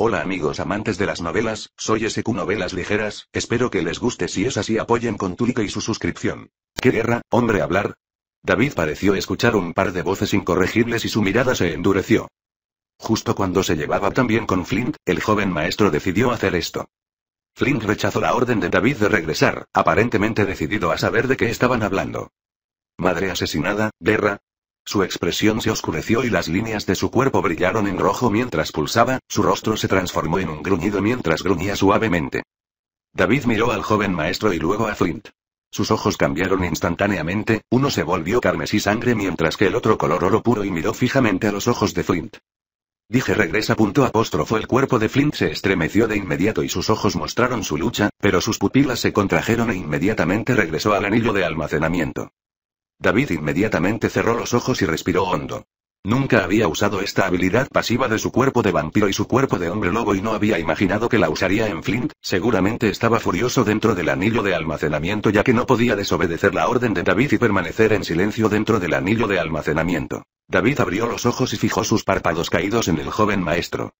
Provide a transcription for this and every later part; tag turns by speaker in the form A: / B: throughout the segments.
A: Hola amigos amantes de las novelas, soy SQ Novelas Ligeras, espero que les guste si es así apoyen con tu like y su suscripción. ¿Qué guerra, hombre hablar? David pareció escuchar un par de voces incorregibles y su mirada se endureció. Justo cuando se llevaba tan bien con Flint, el joven maestro decidió hacer esto. Flint rechazó la orden de David de regresar, aparentemente decidido a saber de qué estaban hablando. Madre asesinada, guerra, su expresión se oscureció y las líneas de su cuerpo brillaron en rojo mientras pulsaba, su rostro se transformó en un gruñido mientras gruñía suavemente. David miró al joven maestro y luego a Flint. Sus ojos cambiaron instantáneamente, uno se volvió carmesí sangre mientras que el otro color oro puro y miró fijamente a los ojos de Flint. Dije regresa. Punto apóstrofo. El cuerpo de Flint se estremeció de inmediato y sus ojos mostraron su lucha, pero sus pupilas se contrajeron e inmediatamente regresó al anillo de almacenamiento. David inmediatamente cerró los ojos y respiró hondo. Nunca había usado esta habilidad pasiva de su cuerpo de vampiro y su cuerpo de hombre lobo y no había imaginado que la usaría en Flint, seguramente estaba furioso dentro del anillo de almacenamiento ya que no podía desobedecer la orden de David y permanecer en silencio dentro del anillo de almacenamiento. David abrió los ojos y fijó sus párpados caídos en el joven maestro.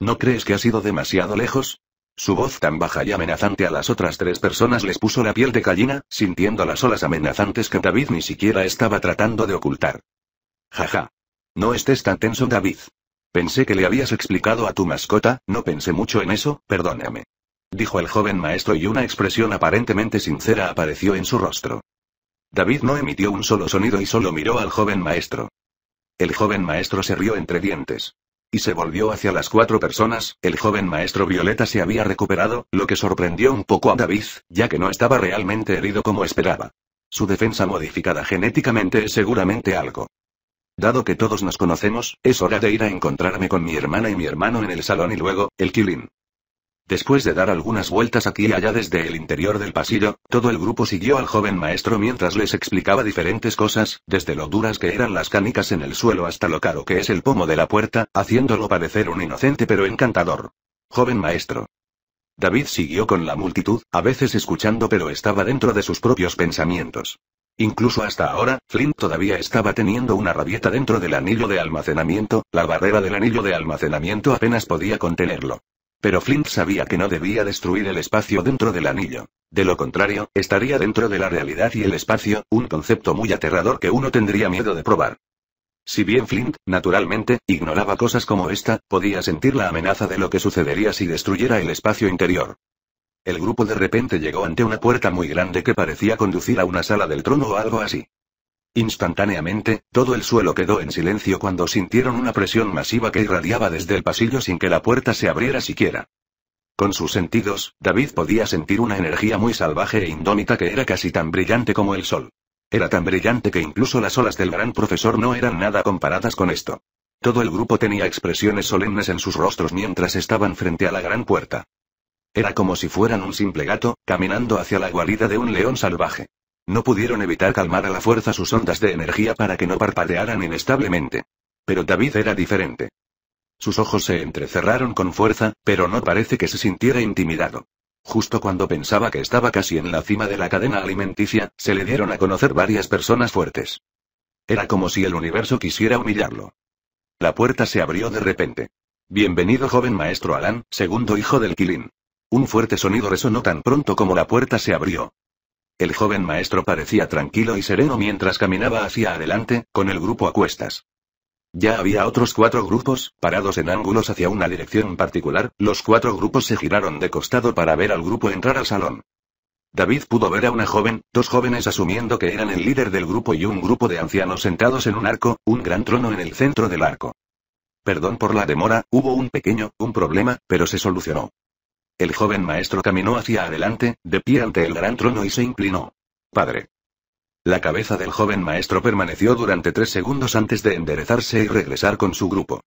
A: ¿No crees que ha sido demasiado lejos? Su voz tan baja y amenazante a las otras tres personas les puso la piel de gallina, sintiendo las olas amenazantes que David ni siquiera estaba tratando de ocultar. Jaja. No estés tan tenso, David. Pensé que le habías explicado a tu mascota, no pensé mucho en eso, perdóname. Dijo el joven maestro y una expresión aparentemente sincera apareció en su rostro. David no emitió un solo sonido y solo miró al joven maestro. El joven maestro se rió entre dientes. Y se volvió hacia las cuatro personas, el joven maestro Violeta se había recuperado, lo que sorprendió un poco a David, ya que no estaba realmente herido como esperaba. Su defensa modificada genéticamente es seguramente algo. Dado que todos nos conocemos, es hora de ir a encontrarme con mi hermana y mi hermano en el salón y luego, el Killing. Después de dar algunas vueltas aquí y allá desde el interior del pasillo, todo el grupo siguió al joven maestro mientras les explicaba diferentes cosas, desde lo duras que eran las canicas en el suelo hasta lo caro que es el pomo de la puerta, haciéndolo parecer un inocente pero encantador. Joven maestro. David siguió con la multitud, a veces escuchando pero estaba dentro de sus propios pensamientos. Incluso hasta ahora, Flint todavía estaba teniendo una rabieta dentro del anillo de almacenamiento, la barrera del anillo de almacenamiento apenas podía contenerlo. Pero Flint sabía que no debía destruir el espacio dentro del anillo. De lo contrario, estaría dentro de la realidad y el espacio, un concepto muy aterrador que uno tendría miedo de probar. Si bien Flint, naturalmente, ignoraba cosas como esta, podía sentir la amenaza de lo que sucedería si destruyera el espacio interior. El grupo de repente llegó ante una puerta muy grande que parecía conducir a una sala del trono o algo así. Instantáneamente, todo el suelo quedó en silencio cuando sintieron una presión masiva que irradiaba desde el pasillo sin que la puerta se abriera siquiera. Con sus sentidos, David podía sentir una energía muy salvaje e indómita que era casi tan brillante como el sol. Era tan brillante que incluso las olas del gran profesor no eran nada comparadas con esto. Todo el grupo tenía expresiones solemnes en sus rostros mientras estaban frente a la gran puerta. Era como si fueran un simple gato, caminando hacia la guarida de un león salvaje. No pudieron evitar calmar a la fuerza sus ondas de energía para que no parpadearan inestablemente. Pero David era diferente. Sus ojos se entrecerraron con fuerza, pero no parece que se sintiera intimidado. Justo cuando pensaba que estaba casi en la cima de la cadena alimenticia, se le dieron a conocer varias personas fuertes. Era como si el universo quisiera humillarlo. La puerta se abrió de repente. Bienvenido joven maestro Alan, segundo hijo del Kilin. Un fuerte sonido resonó tan pronto como la puerta se abrió. El joven maestro parecía tranquilo y sereno mientras caminaba hacia adelante, con el grupo a cuestas. Ya había otros cuatro grupos, parados en ángulos hacia una dirección particular, los cuatro grupos se giraron de costado para ver al grupo entrar al salón. David pudo ver a una joven, dos jóvenes asumiendo que eran el líder del grupo y un grupo de ancianos sentados en un arco, un gran trono en el centro del arco. Perdón por la demora, hubo un pequeño, un problema, pero se solucionó. El joven maestro caminó hacia adelante, de pie ante el gran trono y se inclinó. Padre. La cabeza del joven maestro permaneció durante tres segundos antes de enderezarse y regresar con su grupo.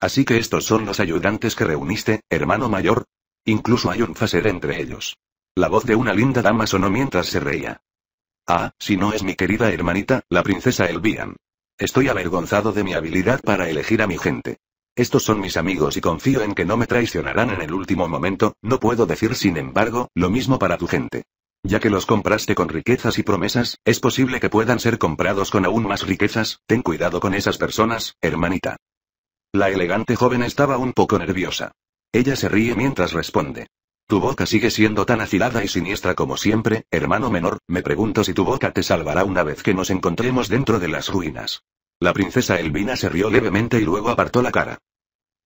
A: Así que estos son los ayudantes que reuniste, hermano mayor. Incluso hay un faser entre ellos. La voz de una linda dama sonó mientras se reía. Ah, si no es mi querida hermanita, la princesa Elvian. Estoy avergonzado de mi habilidad para elegir a mi gente. Estos son mis amigos y confío en que no me traicionarán en el último momento, no puedo decir sin embargo, lo mismo para tu gente. Ya que los compraste con riquezas y promesas, es posible que puedan ser comprados con aún más riquezas, ten cuidado con esas personas, hermanita. La elegante joven estaba un poco nerviosa. Ella se ríe mientras responde. Tu boca sigue siendo tan afilada y siniestra como siempre, hermano menor, me pregunto si tu boca te salvará una vez que nos encontremos dentro de las ruinas. La princesa Elvina se rió levemente y luego apartó la cara.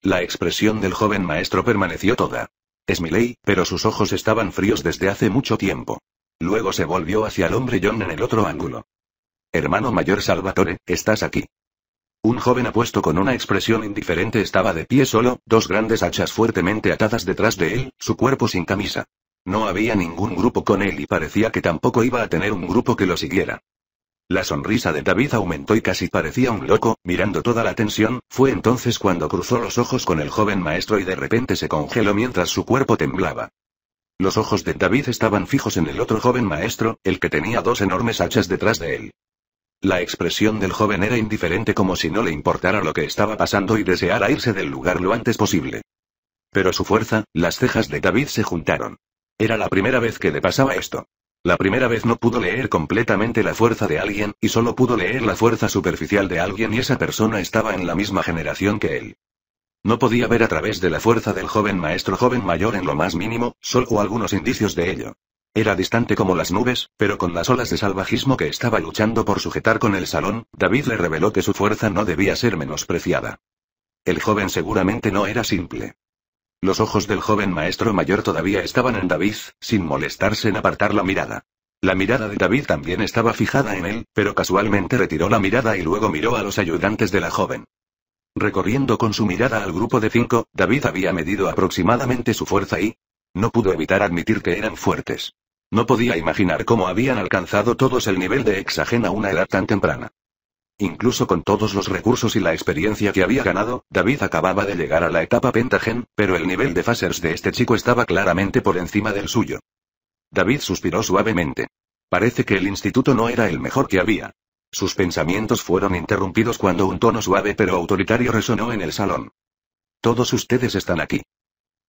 A: La expresión del joven maestro permaneció toda. Es mi ley, pero sus ojos estaban fríos desde hace mucho tiempo. Luego se volvió hacia el hombre John en el otro ángulo. Hermano mayor Salvatore, estás aquí. Un joven apuesto con una expresión indiferente estaba de pie solo, dos grandes hachas fuertemente atadas detrás de él, su cuerpo sin camisa. No había ningún grupo con él y parecía que tampoco iba a tener un grupo que lo siguiera. La sonrisa de David aumentó y casi parecía un loco, mirando toda la tensión, fue entonces cuando cruzó los ojos con el joven maestro y de repente se congeló mientras su cuerpo temblaba. Los ojos de David estaban fijos en el otro joven maestro, el que tenía dos enormes hachas detrás de él. La expresión del joven era indiferente como si no le importara lo que estaba pasando y deseara irse del lugar lo antes posible. Pero su fuerza, las cejas de David se juntaron. Era la primera vez que le pasaba esto. La primera vez no pudo leer completamente la fuerza de alguien, y solo pudo leer la fuerza superficial de alguien y esa persona estaba en la misma generación que él. No podía ver a través de la fuerza del joven maestro joven mayor en lo más mínimo, solo algunos indicios de ello. Era distante como las nubes, pero con las olas de salvajismo que estaba luchando por sujetar con el salón, David le reveló que su fuerza no debía ser menospreciada. El joven seguramente no era simple. Los ojos del joven maestro mayor todavía estaban en David, sin molestarse en apartar la mirada. La mirada de David también estaba fijada en él, pero casualmente retiró la mirada y luego miró a los ayudantes de la joven. Recorriendo con su mirada al grupo de cinco, David había medido aproximadamente su fuerza y... No pudo evitar admitir que eran fuertes. No podía imaginar cómo habían alcanzado todos el nivel de exagena a una edad tan temprana. Incluso con todos los recursos y la experiencia que había ganado, David acababa de llegar a la etapa Pentagen, pero el nivel de fasers de este chico estaba claramente por encima del suyo. David suspiró suavemente. Parece que el instituto no era el mejor que había. Sus pensamientos fueron interrumpidos cuando un tono suave pero autoritario resonó en el salón. Todos ustedes están aquí.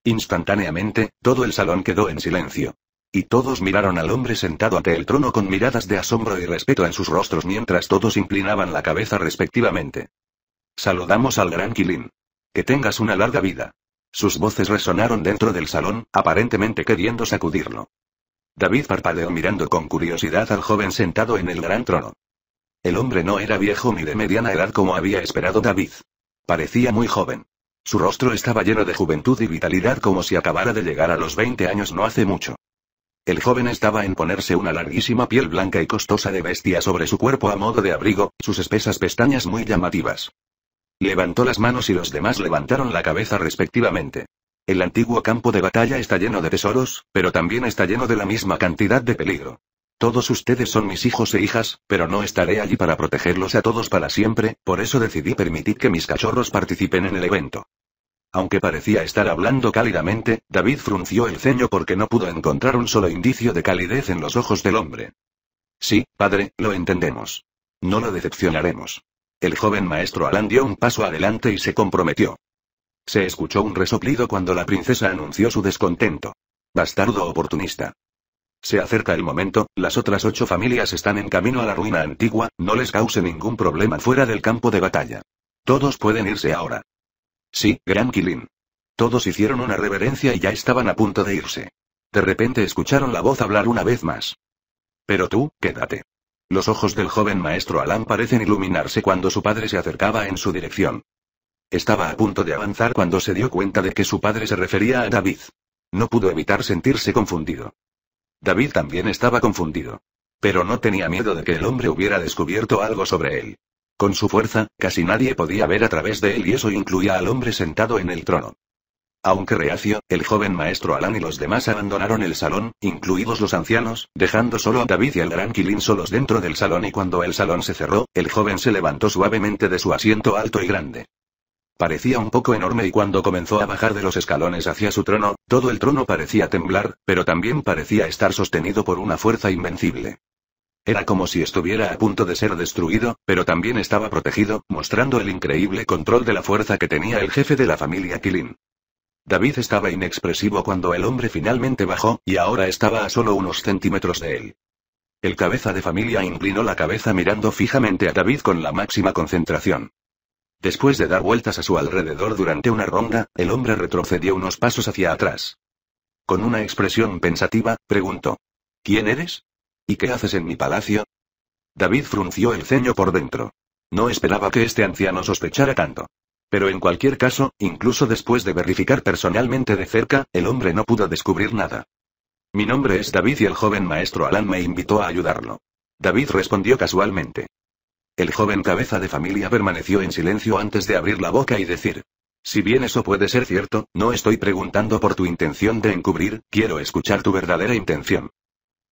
A: Instantáneamente, todo el salón quedó en silencio. Y todos miraron al hombre sentado ante el trono con miradas de asombro y respeto en sus rostros mientras todos inclinaban la cabeza respectivamente. Saludamos al gran Quilín. Que tengas una larga vida. Sus voces resonaron dentro del salón, aparentemente queriendo sacudirlo. David parpadeó mirando con curiosidad al joven sentado en el gran trono. El hombre no era viejo ni de mediana edad como había esperado David. Parecía muy joven. Su rostro estaba lleno de juventud y vitalidad como si acabara de llegar a los 20 años no hace mucho. El joven estaba en ponerse una larguísima piel blanca y costosa de bestia sobre su cuerpo a modo de abrigo, sus espesas pestañas muy llamativas. Levantó las manos y los demás levantaron la cabeza respectivamente. El antiguo campo de batalla está lleno de tesoros, pero también está lleno de la misma cantidad de peligro. Todos ustedes son mis hijos e hijas, pero no estaré allí para protegerlos a todos para siempre, por eso decidí permitir que mis cachorros participen en el evento. Aunque parecía estar hablando cálidamente, David frunció el ceño porque no pudo encontrar un solo indicio de calidez en los ojos del hombre. Sí, padre, lo entendemos. No lo decepcionaremos. El joven maestro Alan dio un paso adelante y se comprometió. Se escuchó un resoplido cuando la princesa anunció su descontento. Bastardo oportunista. Se acerca el momento, las otras ocho familias están en camino a la ruina antigua, no les cause ningún problema fuera del campo de batalla. Todos pueden irse ahora. Sí, Gran Kilin. Todos hicieron una reverencia y ya estaban a punto de irse. De repente escucharon la voz hablar una vez más. Pero tú, quédate. Los ojos del joven maestro Alan parecen iluminarse cuando su padre se acercaba en su dirección. Estaba a punto de avanzar cuando se dio cuenta de que su padre se refería a David. No pudo evitar sentirse confundido. David también estaba confundido. Pero no tenía miedo de que el hombre hubiera descubierto algo sobre él. Con su fuerza, casi nadie podía ver a través de él y eso incluía al hombre sentado en el trono. Aunque reacio, el joven maestro Alan y los demás abandonaron el salón, incluidos los ancianos, dejando solo a David y al gran kilin solos dentro del salón y cuando el salón se cerró, el joven se levantó suavemente de su asiento alto y grande. Parecía un poco enorme y cuando comenzó a bajar de los escalones hacia su trono, todo el trono parecía temblar, pero también parecía estar sostenido por una fuerza invencible. Era como si estuviera a punto de ser destruido, pero también estaba protegido, mostrando el increíble control de la fuerza que tenía el jefe de la familia Killin. David estaba inexpresivo cuando el hombre finalmente bajó, y ahora estaba a solo unos centímetros de él. El cabeza de familia inclinó la cabeza mirando fijamente a David con la máxima concentración. Después de dar vueltas a su alrededor durante una ronda, el hombre retrocedió unos pasos hacia atrás. Con una expresión pensativa, preguntó. ¿Quién eres? ¿Y qué haces en mi palacio? David frunció el ceño por dentro. No esperaba que este anciano sospechara tanto. Pero en cualquier caso, incluso después de verificar personalmente de cerca, el hombre no pudo descubrir nada. Mi nombre es David y el joven maestro Alan me invitó a ayudarlo. David respondió casualmente. El joven cabeza de familia permaneció en silencio antes de abrir la boca y decir. Si bien eso puede ser cierto, no estoy preguntando por tu intención de encubrir, quiero escuchar tu verdadera intención.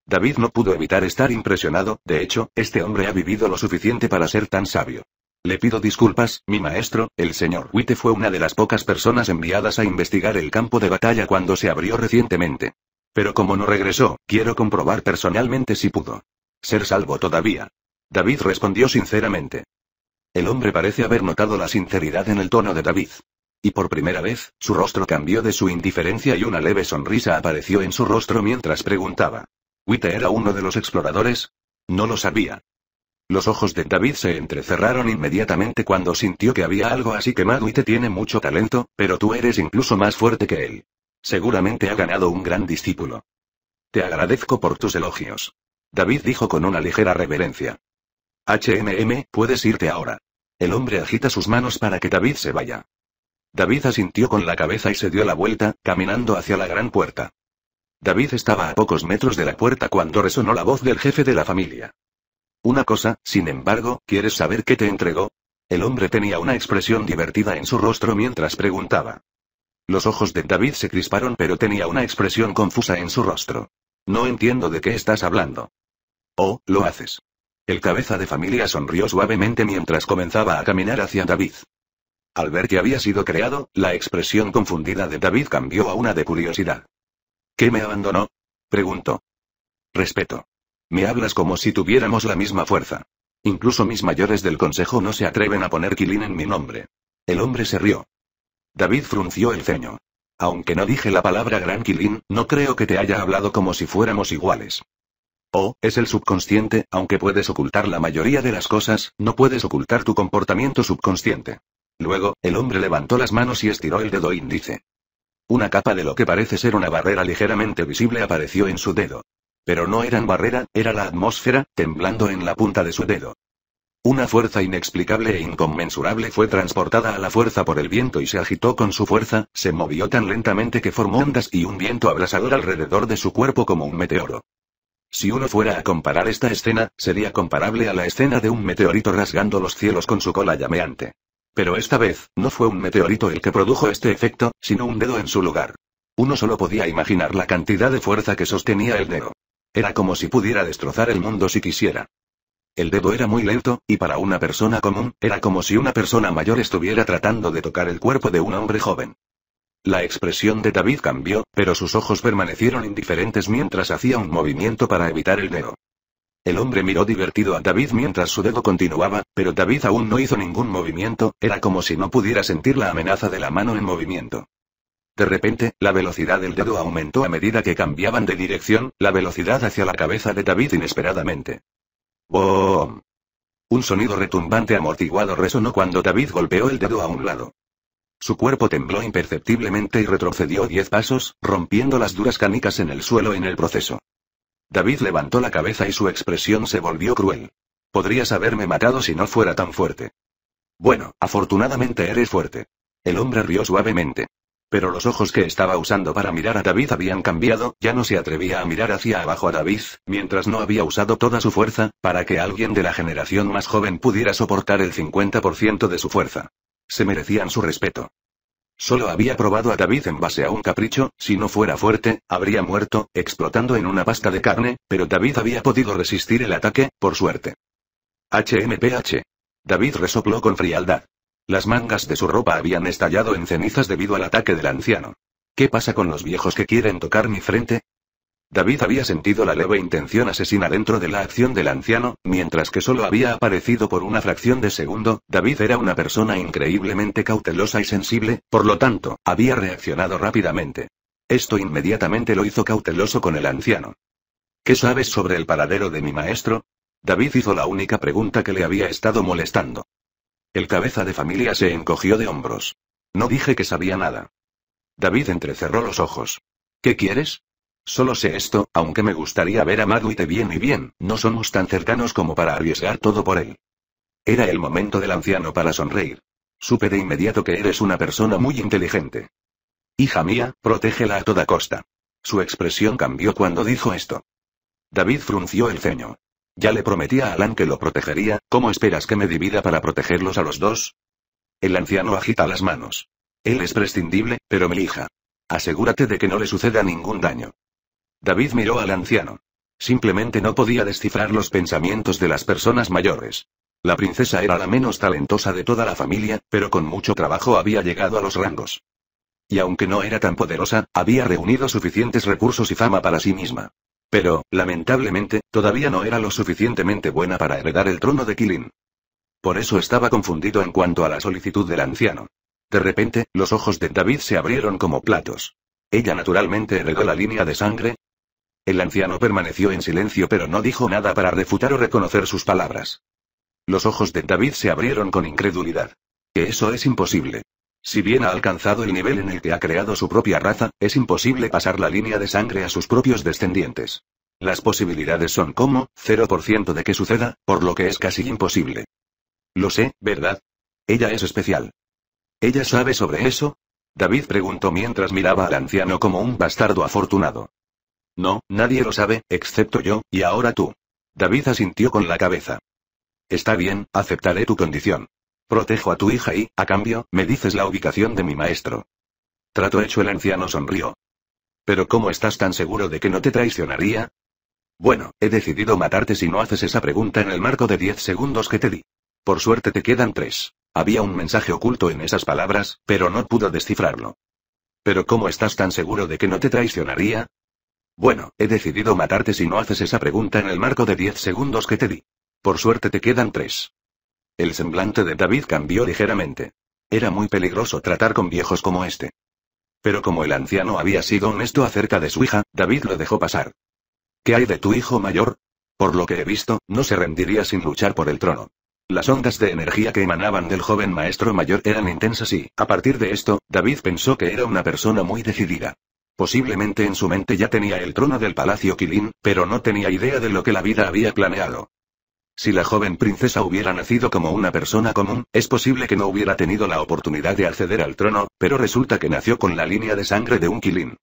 A: David no pudo evitar estar impresionado, de hecho, este hombre ha vivido lo suficiente para ser tan sabio. Le pido disculpas, mi maestro, el señor Witte fue una de las pocas personas enviadas a investigar el campo de batalla cuando se abrió recientemente. Pero como no regresó, quiero comprobar personalmente si pudo ser salvo todavía. David respondió sinceramente. El hombre parece haber notado la sinceridad en el tono de David. Y por primera vez, su rostro cambió de su indiferencia y una leve sonrisa apareció en su rostro mientras preguntaba. ¿Witte era uno de los exploradores? No lo sabía. Los ojos de David se entrecerraron inmediatamente cuando sintió que había algo así que Madwitte tiene mucho talento, pero tú eres incluso más fuerte que él. Seguramente ha ganado un gran discípulo. Te agradezco por tus elogios. David dijo con una ligera reverencia. HMM, puedes irte ahora. El hombre agita sus manos para que David se vaya. David asintió con la cabeza y se dio la vuelta, caminando hacia la gran puerta. David estaba a pocos metros de la puerta cuando resonó la voz del jefe de la familia. Una cosa, sin embargo, ¿quieres saber qué te entregó? El hombre tenía una expresión divertida en su rostro mientras preguntaba. Los ojos de David se crisparon pero tenía una expresión confusa en su rostro. No entiendo de qué estás hablando. Oh, lo haces. El cabeza de familia sonrió suavemente mientras comenzaba a caminar hacia David. Al ver que había sido creado, la expresión confundida de David cambió a una de curiosidad qué me abandonó? Preguntó. Respeto. Me hablas como si tuviéramos la misma fuerza. Incluso mis mayores del consejo no se atreven a poner Kilin en mi nombre. El hombre se rió. David frunció el ceño. Aunque no dije la palabra gran Kilin, no creo que te haya hablado como si fuéramos iguales. Oh, es el subconsciente, aunque puedes ocultar la mayoría de las cosas, no puedes ocultar tu comportamiento subconsciente. Luego, el hombre levantó las manos y estiró el dedo índice. Una capa de lo que parece ser una barrera ligeramente visible apareció en su dedo. Pero no eran barrera, era la atmósfera, temblando en la punta de su dedo. Una fuerza inexplicable e inconmensurable fue transportada a la fuerza por el viento y se agitó con su fuerza, se movió tan lentamente que formó ondas y un viento abrasador alrededor de su cuerpo como un meteoro. Si uno fuera a comparar esta escena, sería comparable a la escena de un meteorito rasgando los cielos con su cola llameante. Pero esta vez, no fue un meteorito el que produjo este efecto, sino un dedo en su lugar. Uno solo podía imaginar la cantidad de fuerza que sostenía el dedo. Era como si pudiera destrozar el mundo si quisiera. El dedo era muy lento, y para una persona común, era como si una persona mayor estuviera tratando de tocar el cuerpo de un hombre joven. La expresión de David cambió, pero sus ojos permanecieron indiferentes mientras hacía un movimiento para evitar el dedo. El hombre miró divertido a David mientras su dedo continuaba, pero David aún no hizo ningún movimiento, era como si no pudiera sentir la amenaza de la mano en movimiento. De repente, la velocidad del dedo aumentó a medida que cambiaban de dirección, la velocidad hacia la cabeza de David inesperadamente. ¡Boom! Un sonido retumbante amortiguado resonó cuando David golpeó el dedo a un lado. Su cuerpo tembló imperceptiblemente y retrocedió diez pasos, rompiendo las duras canicas en el suelo en el proceso. David levantó la cabeza y su expresión se volvió cruel. Podrías haberme matado si no fuera tan fuerte. Bueno, afortunadamente eres fuerte. El hombre rió suavemente. Pero los ojos que estaba usando para mirar a David habían cambiado, ya no se atrevía a mirar hacia abajo a David, mientras no había usado toda su fuerza, para que alguien de la generación más joven pudiera soportar el 50% de su fuerza. Se merecían su respeto. Solo había probado a David en base a un capricho, si no fuera fuerte, habría muerto, explotando en una pasta de carne, pero David había podido resistir el ataque, por suerte. HMPH. David resopló con frialdad. Las mangas de su ropa habían estallado en cenizas debido al ataque del anciano. ¿Qué pasa con los viejos que quieren tocar mi frente? David había sentido la leve intención asesina dentro de la acción del anciano, mientras que solo había aparecido por una fracción de segundo, David era una persona increíblemente cautelosa y sensible, por lo tanto, había reaccionado rápidamente. Esto inmediatamente lo hizo cauteloso con el anciano. ¿Qué sabes sobre el paradero de mi maestro? David hizo la única pregunta que le había estado molestando. El cabeza de familia se encogió de hombros. No dije que sabía nada. David entrecerró los ojos. ¿Qué quieres? Solo sé esto, aunque me gustaría ver a Madwite bien y bien, no somos tan cercanos como para arriesgar todo por él. Era el momento del anciano para sonreír. Supe de inmediato que eres una persona muy inteligente. Hija mía, protégela a toda costa. Su expresión cambió cuando dijo esto. David frunció el ceño. Ya le prometí a Alan que lo protegería, ¿cómo esperas que me divida para protegerlos a los dos? El anciano agita las manos. Él es prescindible, pero mi hija. Asegúrate de que no le suceda ningún daño. David miró al anciano. Simplemente no podía descifrar los pensamientos de las personas mayores. La princesa era la menos talentosa de toda la familia, pero con mucho trabajo había llegado a los rangos. Y aunque no era tan poderosa, había reunido suficientes recursos y fama para sí misma. Pero, lamentablemente, todavía no era lo suficientemente buena para heredar el trono de Kilin. Por eso estaba confundido en cuanto a la solicitud del anciano. De repente, los ojos de David se abrieron como platos. Ella naturalmente heredó la línea de sangre, el anciano permaneció en silencio pero no dijo nada para refutar o reconocer sus palabras. Los ojos de David se abrieron con incredulidad. Que eso es imposible. Si bien ha alcanzado el nivel en el que ha creado su propia raza, es imposible pasar la línea de sangre a sus propios descendientes. Las posibilidades son como 0% de que suceda, por lo que es casi imposible. Lo sé, ¿verdad? Ella es especial. ¿Ella sabe sobre eso? David preguntó mientras miraba al anciano como un bastardo afortunado. No, nadie lo sabe, excepto yo, y ahora tú. David asintió con la cabeza. Está bien, aceptaré tu condición. Protejo a tu hija y, a cambio, me dices la ubicación de mi maestro. Trato hecho el anciano sonrió. Pero ¿cómo estás tan seguro de que no te traicionaría? Bueno, he decidido matarte si no haces esa pregunta en el marco de 10 segundos que te di. Por suerte te quedan tres. Había un mensaje oculto en esas palabras, pero no pudo descifrarlo. Pero ¿cómo estás tan seguro de que no te traicionaría? Bueno, he decidido matarte si no haces esa pregunta en el marco de 10 segundos que te di. Por suerte te quedan tres. El semblante de David cambió ligeramente. Era muy peligroso tratar con viejos como este. Pero como el anciano había sido honesto acerca de su hija, David lo dejó pasar. ¿Qué hay de tu hijo mayor? Por lo que he visto, no se rendiría sin luchar por el trono. Las ondas de energía que emanaban del joven maestro mayor eran intensas y, a partir de esto, David pensó que era una persona muy decidida. Posiblemente en su mente ya tenía el trono del Palacio Kilin, pero no tenía idea de lo que la vida había planeado. Si la joven princesa hubiera nacido como una persona común, es posible que no hubiera tenido la oportunidad de acceder al trono, pero resulta que nació con la línea de sangre de un Kilin.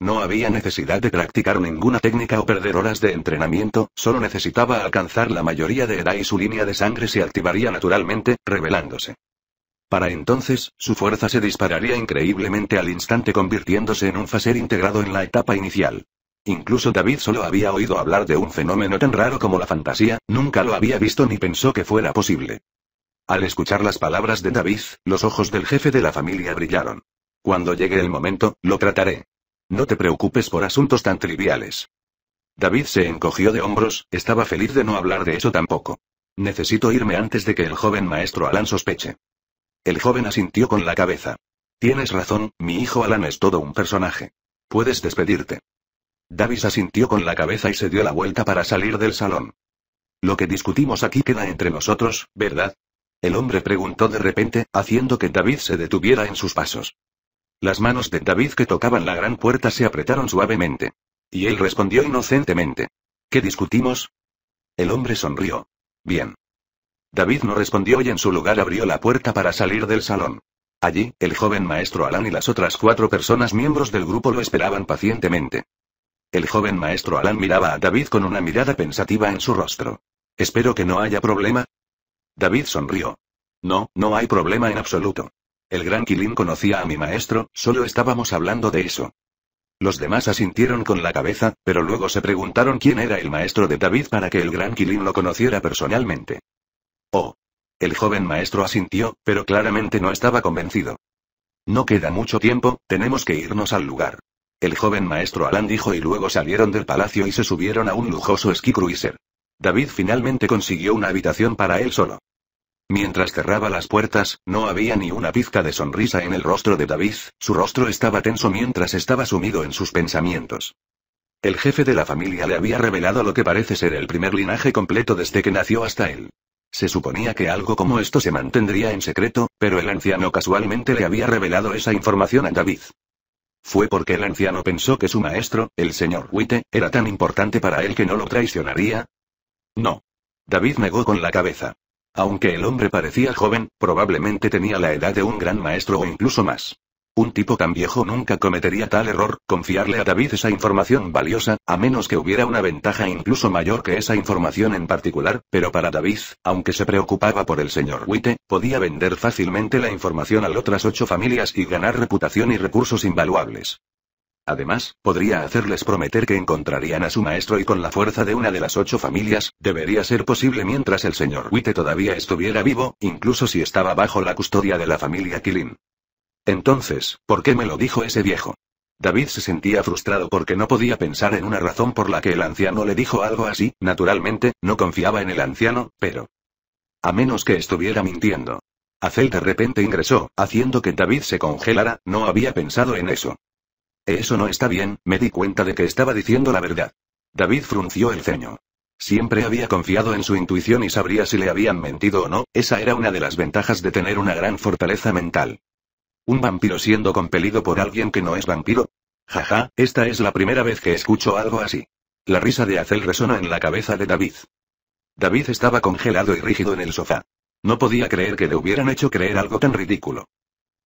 A: No había necesidad de practicar ninguna técnica o perder horas de entrenamiento, solo necesitaba alcanzar la mayoría de edad y su línea de sangre se activaría naturalmente, revelándose. Para entonces, su fuerza se dispararía increíblemente al instante convirtiéndose en un facer integrado en la etapa inicial. Incluso David solo había oído hablar de un fenómeno tan raro como la fantasía, nunca lo había visto ni pensó que fuera posible. Al escuchar las palabras de David, los ojos del jefe de la familia brillaron. Cuando llegue el momento, lo trataré. No te preocupes por asuntos tan triviales. David se encogió de hombros, estaba feliz de no hablar de eso tampoco. Necesito irme antes de que el joven maestro Alan sospeche. El joven asintió con la cabeza. Tienes razón, mi hijo Alan es todo un personaje. Puedes despedirte. Davis asintió con la cabeza y se dio la vuelta para salir del salón. Lo que discutimos aquí queda entre nosotros, ¿verdad? El hombre preguntó de repente, haciendo que David se detuviera en sus pasos. Las manos de David que tocaban la gran puerta se apretaron suavemente. Y él respondió inocentemente. ¿Qué discutimos? El hombre sonrió. Bien. David no respondió y en su lugar abrió la puerta para salir del salón. Allí, el joven maestro Alan y las otras cuatro personas miembros del grupo lo esperaban pacientemente. El joven maestro Alan miraba a David con una mirada pensativa en su rostro. Espero que no haya problema. David sonrió. No, no hay problema en absoluto. El gran Quilín conocía a mi maestro, solo estábamos hablando de eso. Los demás asintieron con la cabeza, pero luego se preguntaron quién era el maestro de David para que el gran Quilín lo conociera personalmente. Oh. El joven maestro asintió, pero claramente no estaba convencido. No queda mucho tiempo, tenemos que irnos al lugar. El joven maestro Alan dijo y luego salieron del palacio y se subieron a un lujoso ski cruiser. David finalmente consiguió una habitación para él solo. Mientras cerraba las puertas, no había ni una pizca de sonrisa en el rostro de David, su rostro estaba tenso mientras estaba sumido en sus pensamientos. El jefe de la familia le había revelado lo que parece ser el primer linaje completo desde que nació hasta él. Se suponía que algo como esto se mantendría en secreto, pero el anciano casualmente le había revelado esa información a David. Fue porque el anciano pensó que su maestro, el señor Witte, era tan importante para él que no lo traicionaría. No. David negó con la cabeza. Aunque el hombre parecía joven, probablemente tenía la edad de un gran maestro o incluso más. Un tipo tan viejo nunca cometería tal error, confiarle a David esa información valiosa, a menos que hubiera una ventaja incluso mayor que esa información en particular, pero para David, aunque se preocupaba por el señor Witte, podía vender fácilmente la información a otras ocho familias y ganar reputación y recursos invaluables. Además, podría hacerles prometer que encontrarían a su maestro y con la fuerza de una de las ocho familias, debería ser posible mientras el señor Witte todavía estuviera vivo, incluso si estaba bajo la custodia de la familia Kilin. Entonces, ¿por qué me lo dijo ese viejo? David se sentía frustrado porque no podía pensar en una razón por la que el anciano le dijo algo así, naturalmente, no confiaba en el anciano, pero... A menos que estuviera mintiendo. Acel de repente ingresó, haciendo que David se congelara, no había pensado en eso. Eso no está bien, me di cuenta de que estaba diciendo la verdad. David frunció el ceño. Siempre había confiado en su intuición y sabría si le habían mentido o no, esa era una de las ventajas de tener una gran fortaleza mental. ¿Un vampiro siendo compelido por alguien que no es vampiro? Jaja, esta es la primera vez que escucho algo así. La risa de Acel resonó en la cabeza de David. David estaba congelado y rígido en el sofá. No podía creer que le hubieran hecho creer algo tan ridículo.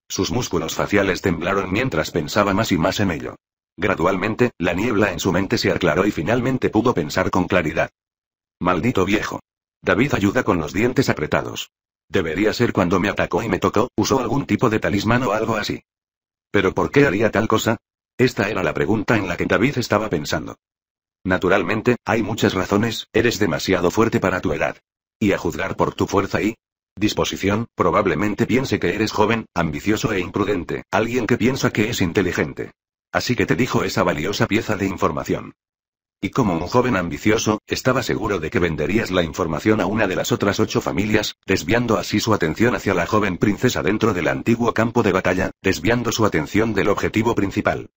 A: Sus músculos faciales temblaron mientras pensaba más y más en ello. Gradualmente, la niebla en su mente se aclaró y finalmente pudo pensar con claridad. Maldito viejo. David ayuda con los dientes apretados. Debería ser cuando me atacó y me tocó, usó algún tipo de talismán o algo así. ¿Pero por qué haría tal cosa? Esta era la pregunta en la que David estaba pensando. Naturalmente, hay muchas razones, eres demasiado fuerte para tu edad. Y a juzgar por tu fuerza y disposición, probablemente piense que eres joven, ambicioso e imprudente, alguien que piensa que es inteligente. Así que te dijo esa valiosa pieza de información. Y como un joven ambicioso, estaba seguro de que venderías la información a una de las otras ocho familias, desviando así su atención hacia la joven princesa dentro del antiguo campo de batalla, desviando su atención del objetivo principal.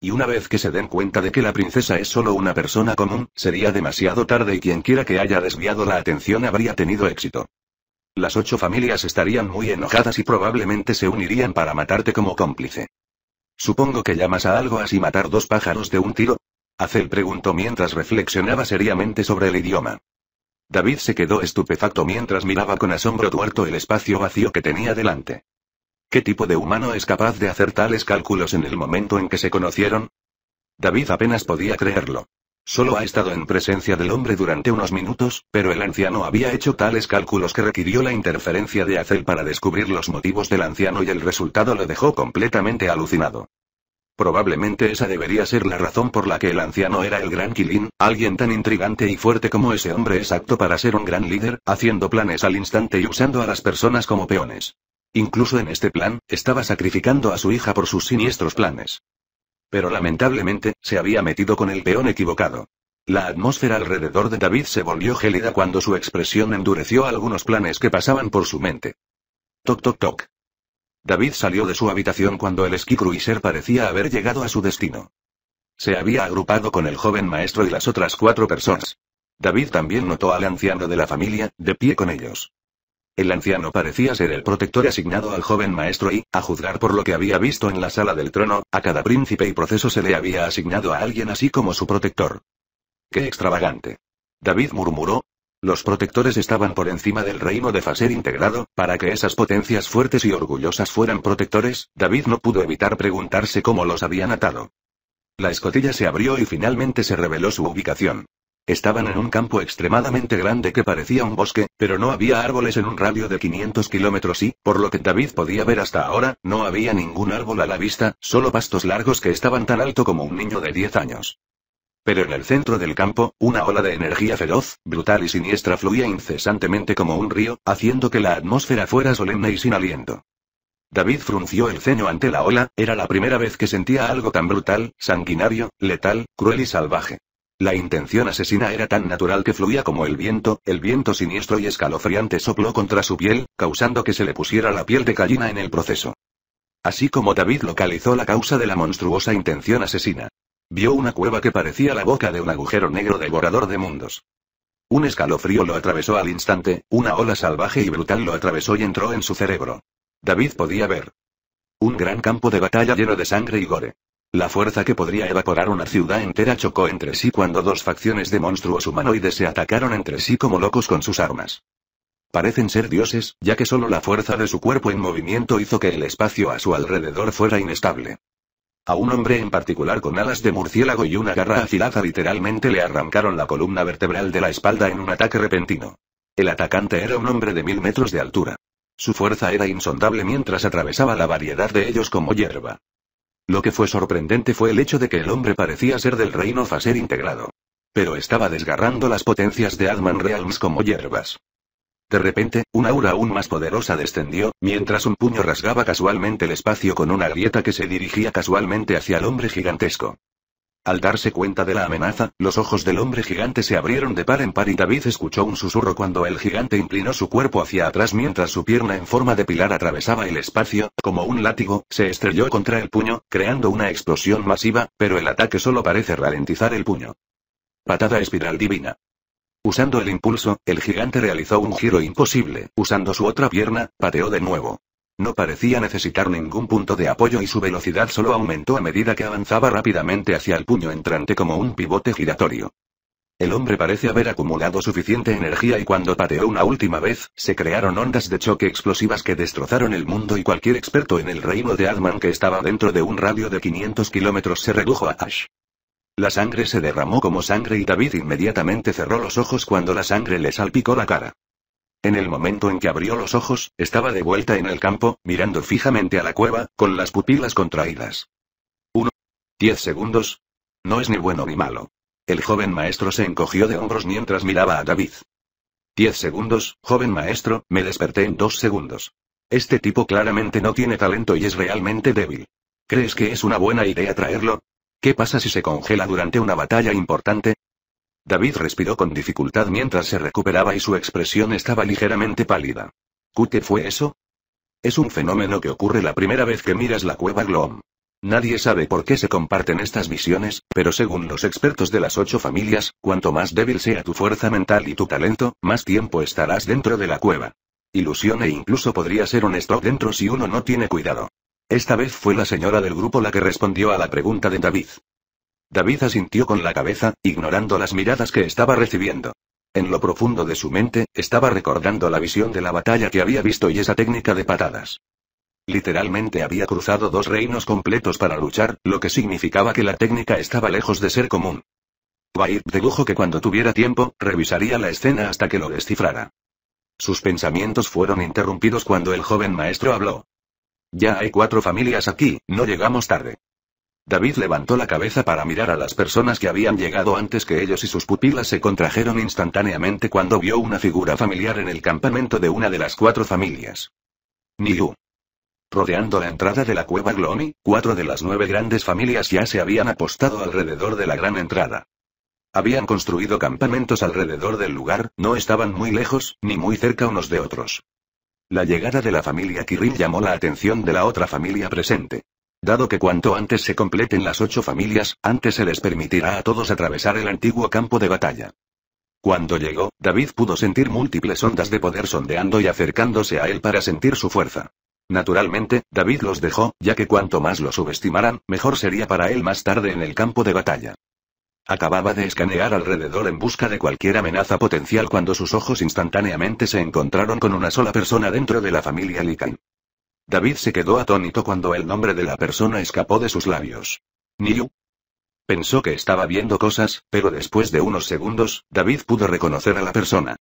A: Y una vez que se den cuenta de que la princesa es solo una persona común, sería demasiado tarde y quiera que haya desviado la atención habría tenido éxito. Las ocho familias estarían muy enojadas y probablemente se unirían para matarte como cómplice. Supongo que llamas a algo así matar dos pájaros de un tiro, Acel preguntó mientras reflexionaba seriamente sobre el idioma. David se quedó estupefacto mientras miraba con asombro tuerto el espacio vacío que tenía delante. ¿Qué tipo de humano es capaz de hacer tales cálculos en el momento en que se conocieron? David apenas podía creerlo. Solo ha estado en presencia del hombre durante unos minutos, pero el anciano había hecho tales cálculos que requirió la interferencia de Acel para descubrir los motivos del anciano y el resultado lo dejó completamente alucinado. Probablemente esa debería ser la razón por la que el anciano era el gran Kilin, alguien tan intrigante y fuerte como ese hombre es apto para ser un gran líder, haciendo planes al instante y usando a las personas como peones. Incluso en este plan, estaba sacrificando a su hija por sus siniestros planes. Pero lamentablemente, se había metido con el peón equivocado. La atmósfera alrededor de David se volvió gélida cuando su expresión endureció algunos planes que pasaban por su mente. Toc toc toc. David salió de su habitación cuando el esquí cruiser parecía haber llegado a su destino. Se había agrupado con el joven maestro y las otras cuatro personas. David también notó al anciano de la familia, de pie con ellos. El anciano parecía ser el protector asignado al joven maestro y, a juzgar por lo que había visto en la sala del trono, a cada príncipe y proceso se le había asignado a alguien así como su protector. ¡Qué extravagante! David murmuró, los protectores estaban por encima del reino de Faser integrado, para que esas potencias fuertes y orgullosas fueran protectores, David no pudo evitar preguntarse cómo los habían atado. La escotilla se abrió y finalmente se reveló su ubicación. Estaban en un campo extremadamente grande que parecía un bosque, pero no había árboles en un radio de 500 kilómetros y, por lo que David podía ver hasta ahora, no había ningún árbol a la vista, solo pastos largos que estaban tan alto como un niño de 10 años. Pero en el centro del campo, una ola de energía feroz, brutal y siniestra fluía incesantemente como un río, haciendo que la atmósfera fuera solemne y sin aliento. David frunció el ceño ante la ola, era la primera vez que sentía algo tan brutal, sanguinario, letal, cruel y salvaje. La intención asesina era tan natural que fluía como el viento, el viento siniestro y escalofriante sopló contra su piel, causando que se le pusiera la piel de gallina en el proceso. Así como David localizó la causa de la monstruosa intención asesina. Vio una cueva que parecía la boca de un agujero negro devorador de mundos. Un escalofrío lo atravesó al instante, una ola salvaje y brutal lo atravesó y entró en su cerebro. David podía ver. Un gran campo de batalla lleno de sangre y gore. La fuerza que podría evaporar una ciudad entera chocó entre sí cuando dos facciones de monstruos humanoides se atacaron entre sí como locos con sus armas. Parecen ser dioses, ya que solo la fuerza de su cuerpo en movimiento hizo que el espacio a su alrededor fuera inestable. A un hombre en particular con alas de murciélago y una garra afilada literalmente le arrancaron la columna vertebral de la espalda en un ataque repentino. El atacante era un hombre de mil metros de altura. Su fuerza era insondable mientras atravesaba la variedad de ellos como hierba. Lo que fue sorprendente fue el hecho de que el hombre parecía ser del reino Faser integrado. Pero estaba desgarrando las potencias de Adman Realms como hierbas. De repente, un aura aún más poderosa descendió, mientras un puño rasgaba casualmente el espacio con una grieta que se dirigía casualmente hacia el hombre gigantesco. Al darse cuenta de la amenaza, los ojos del hombre gigante se abrieron de par en par y David escuchó un susurro cuando el gigante inclinó su cuerpo hacia atrás mientras su pierna en forma de pilar atravesaba el espacio, como un látigo, se estrelló contra el puño, creando una explosión masiva, pero el ataque solo parece ralentizar el puño. Patada espiral divina. Usando el impulso, el gigante realizó un giro imposible, usando su otra pierna, pateó de nuevo. No parecía necesitar ningún punto de apoyo y su velocidad solo aumentó a medida que avanzaba rápidamente hacia el puño entrante como un pivote giratorio. El hombre parece haber acumulado suficiente energía y cuando pateó una última vez, se crearon ondas de choque explosivas que destrozaron el mundo y cualquier experto en el reino de Adman que estaba dentro de un radio de 500 kilómetros se redujo a Ash. La sangre se derramó como sangre y David inmediatamente cerró los ojos cuando la sangre le salpicó la cara. En el momento en que abrió los ojos, estaba de vuelta en el campo, mirando fijamente a la cueva, con las pupilas contraídas. 1. Diez segundos. No es ni bueno ni malo. El joven maestro se encogió de hombros mientras miraba a David. Diez segundos, joven maestro, me desperté en dos segundos. Este tipo claramente no tiene talento y es realmente débil. ¿Crees que es una buena idea traerlo? ¿Qué pasa si se congela durante una batalla importante? David respiró con dificultad mientras se recuperaba y su expresión estaba ligeramente pálida. ¿Qué fue eso? Es un fenómeno que ocurre la primera vez que miras la cueva glom Nadie sabe por qué se comparten estas visiones, pero según los expertos de las ocho familias, cuanto más débil sea tu fuerza mental y tu talento, más tiempo estarás dentro de la cueva. Ilusión e incluso podría ser un dentro si uno no tiene cuidado. Esta vez fue la señora del grupo la que respondió a la pregunta de David. David asintió con la cabeza, ignorando las miradas que estaba recibiendo. En lo profundo de su mente, estaba recordando la visión de la batalla que había visto y esa técnica de patadas. Literalmente había cruzado dos reinos completos para luchar, lo que significaba que la técnica estaba lejos de ser común. Wair dedujo que cuando tuviera tiempo, revisaría la escena hasta que lo descifrara. Sus pensamientos fueron interrumpidos cuando el joven maestro habló. Ya hay cuatro familias aquí, no llegamos tarde. David levantó la cabeza para mirar a las personas que habían llegado antes que ellos y sus pupilas se contrajeron instantáneamente cuando vio una figura familiar en el campamento de una de las cuatro familias. Niu. Rodeando la entrada de la cueva Glomi, cuatro de las nueve grandes familias ya se habían apostado alrededor de la gran entrada. Habían construido campamentos alrededor del lugar, no estaban muy lejos, ni muy cerca unos de otros. La llegada de la familia Kirill llamó la atención de la otra familia presente. Dado que cuanto antes se completen las ocho familias, antes se les permitirá a todos atravesar el antiguo campo de batalla. Cuando llegó, David pudo sentir múltiples ondas de poder sondeando y acercándose a él para sentir su fuerza. Naturalmente, David los dejó, ya que cuanto más lo subestimaran, mejor sería para él más tarde en el campo de batalla. Acababa de escanear alrededor en busca de cualquier amenaza potencial cuando sus ojos instantáneamente se encontraron con una sola persona dentro de la familia Lican. David se quedó atónito cuando el nombre de la persona escapó de sus labios. Niu. Pensó que estaba viendo cosas, pero después de unos segundos, David pudo reconocer a la persona.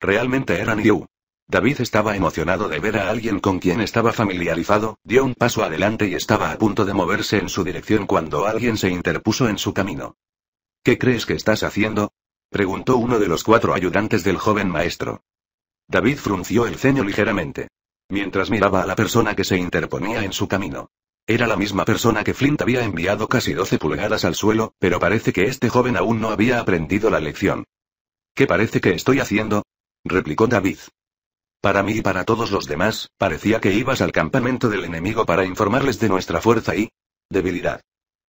A: Realmente era Niu. David estaba emocionado de ver a alguien con quien estaba familiarizado, dio un paso adelante y estaba a punto de moverse en su dirección cuando alguien se interpuso en su camino. ¿Qué crees que estás haciendo? preguntó uno de los cuatro ayudantes del joven maestro. David frunció el ceño ligeramente. Mientras miraba a la persona que se interponía en su camino. Era la misma persona que Flint había enviado casi 12 pulgadas al suelo, pero parece que este joven aún no había aprendido la lección. ¿Qué parece que estoy haciendo? replicó David. Para mí y para todos los demás, parecía que ibas al campamento del enemigo para informarles de nuestra fuerza y debilidad.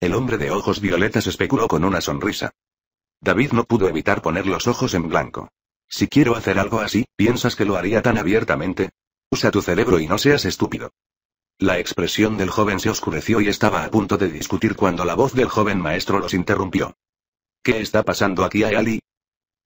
A: El hombre de ojos violetas especuló con una sonrisa. David no pudo evitar poner los ojos en blanco. Si quiero hacer algo así, ¿piensas que lo haría tan abiertamente? Usa tu cerebro y no seas estúpido. La expresión del joven se oscureció y estaba a punto de discutir cuando la voz del joven maestro los interrumpió. ¿Qué está pasando aquí a Ali?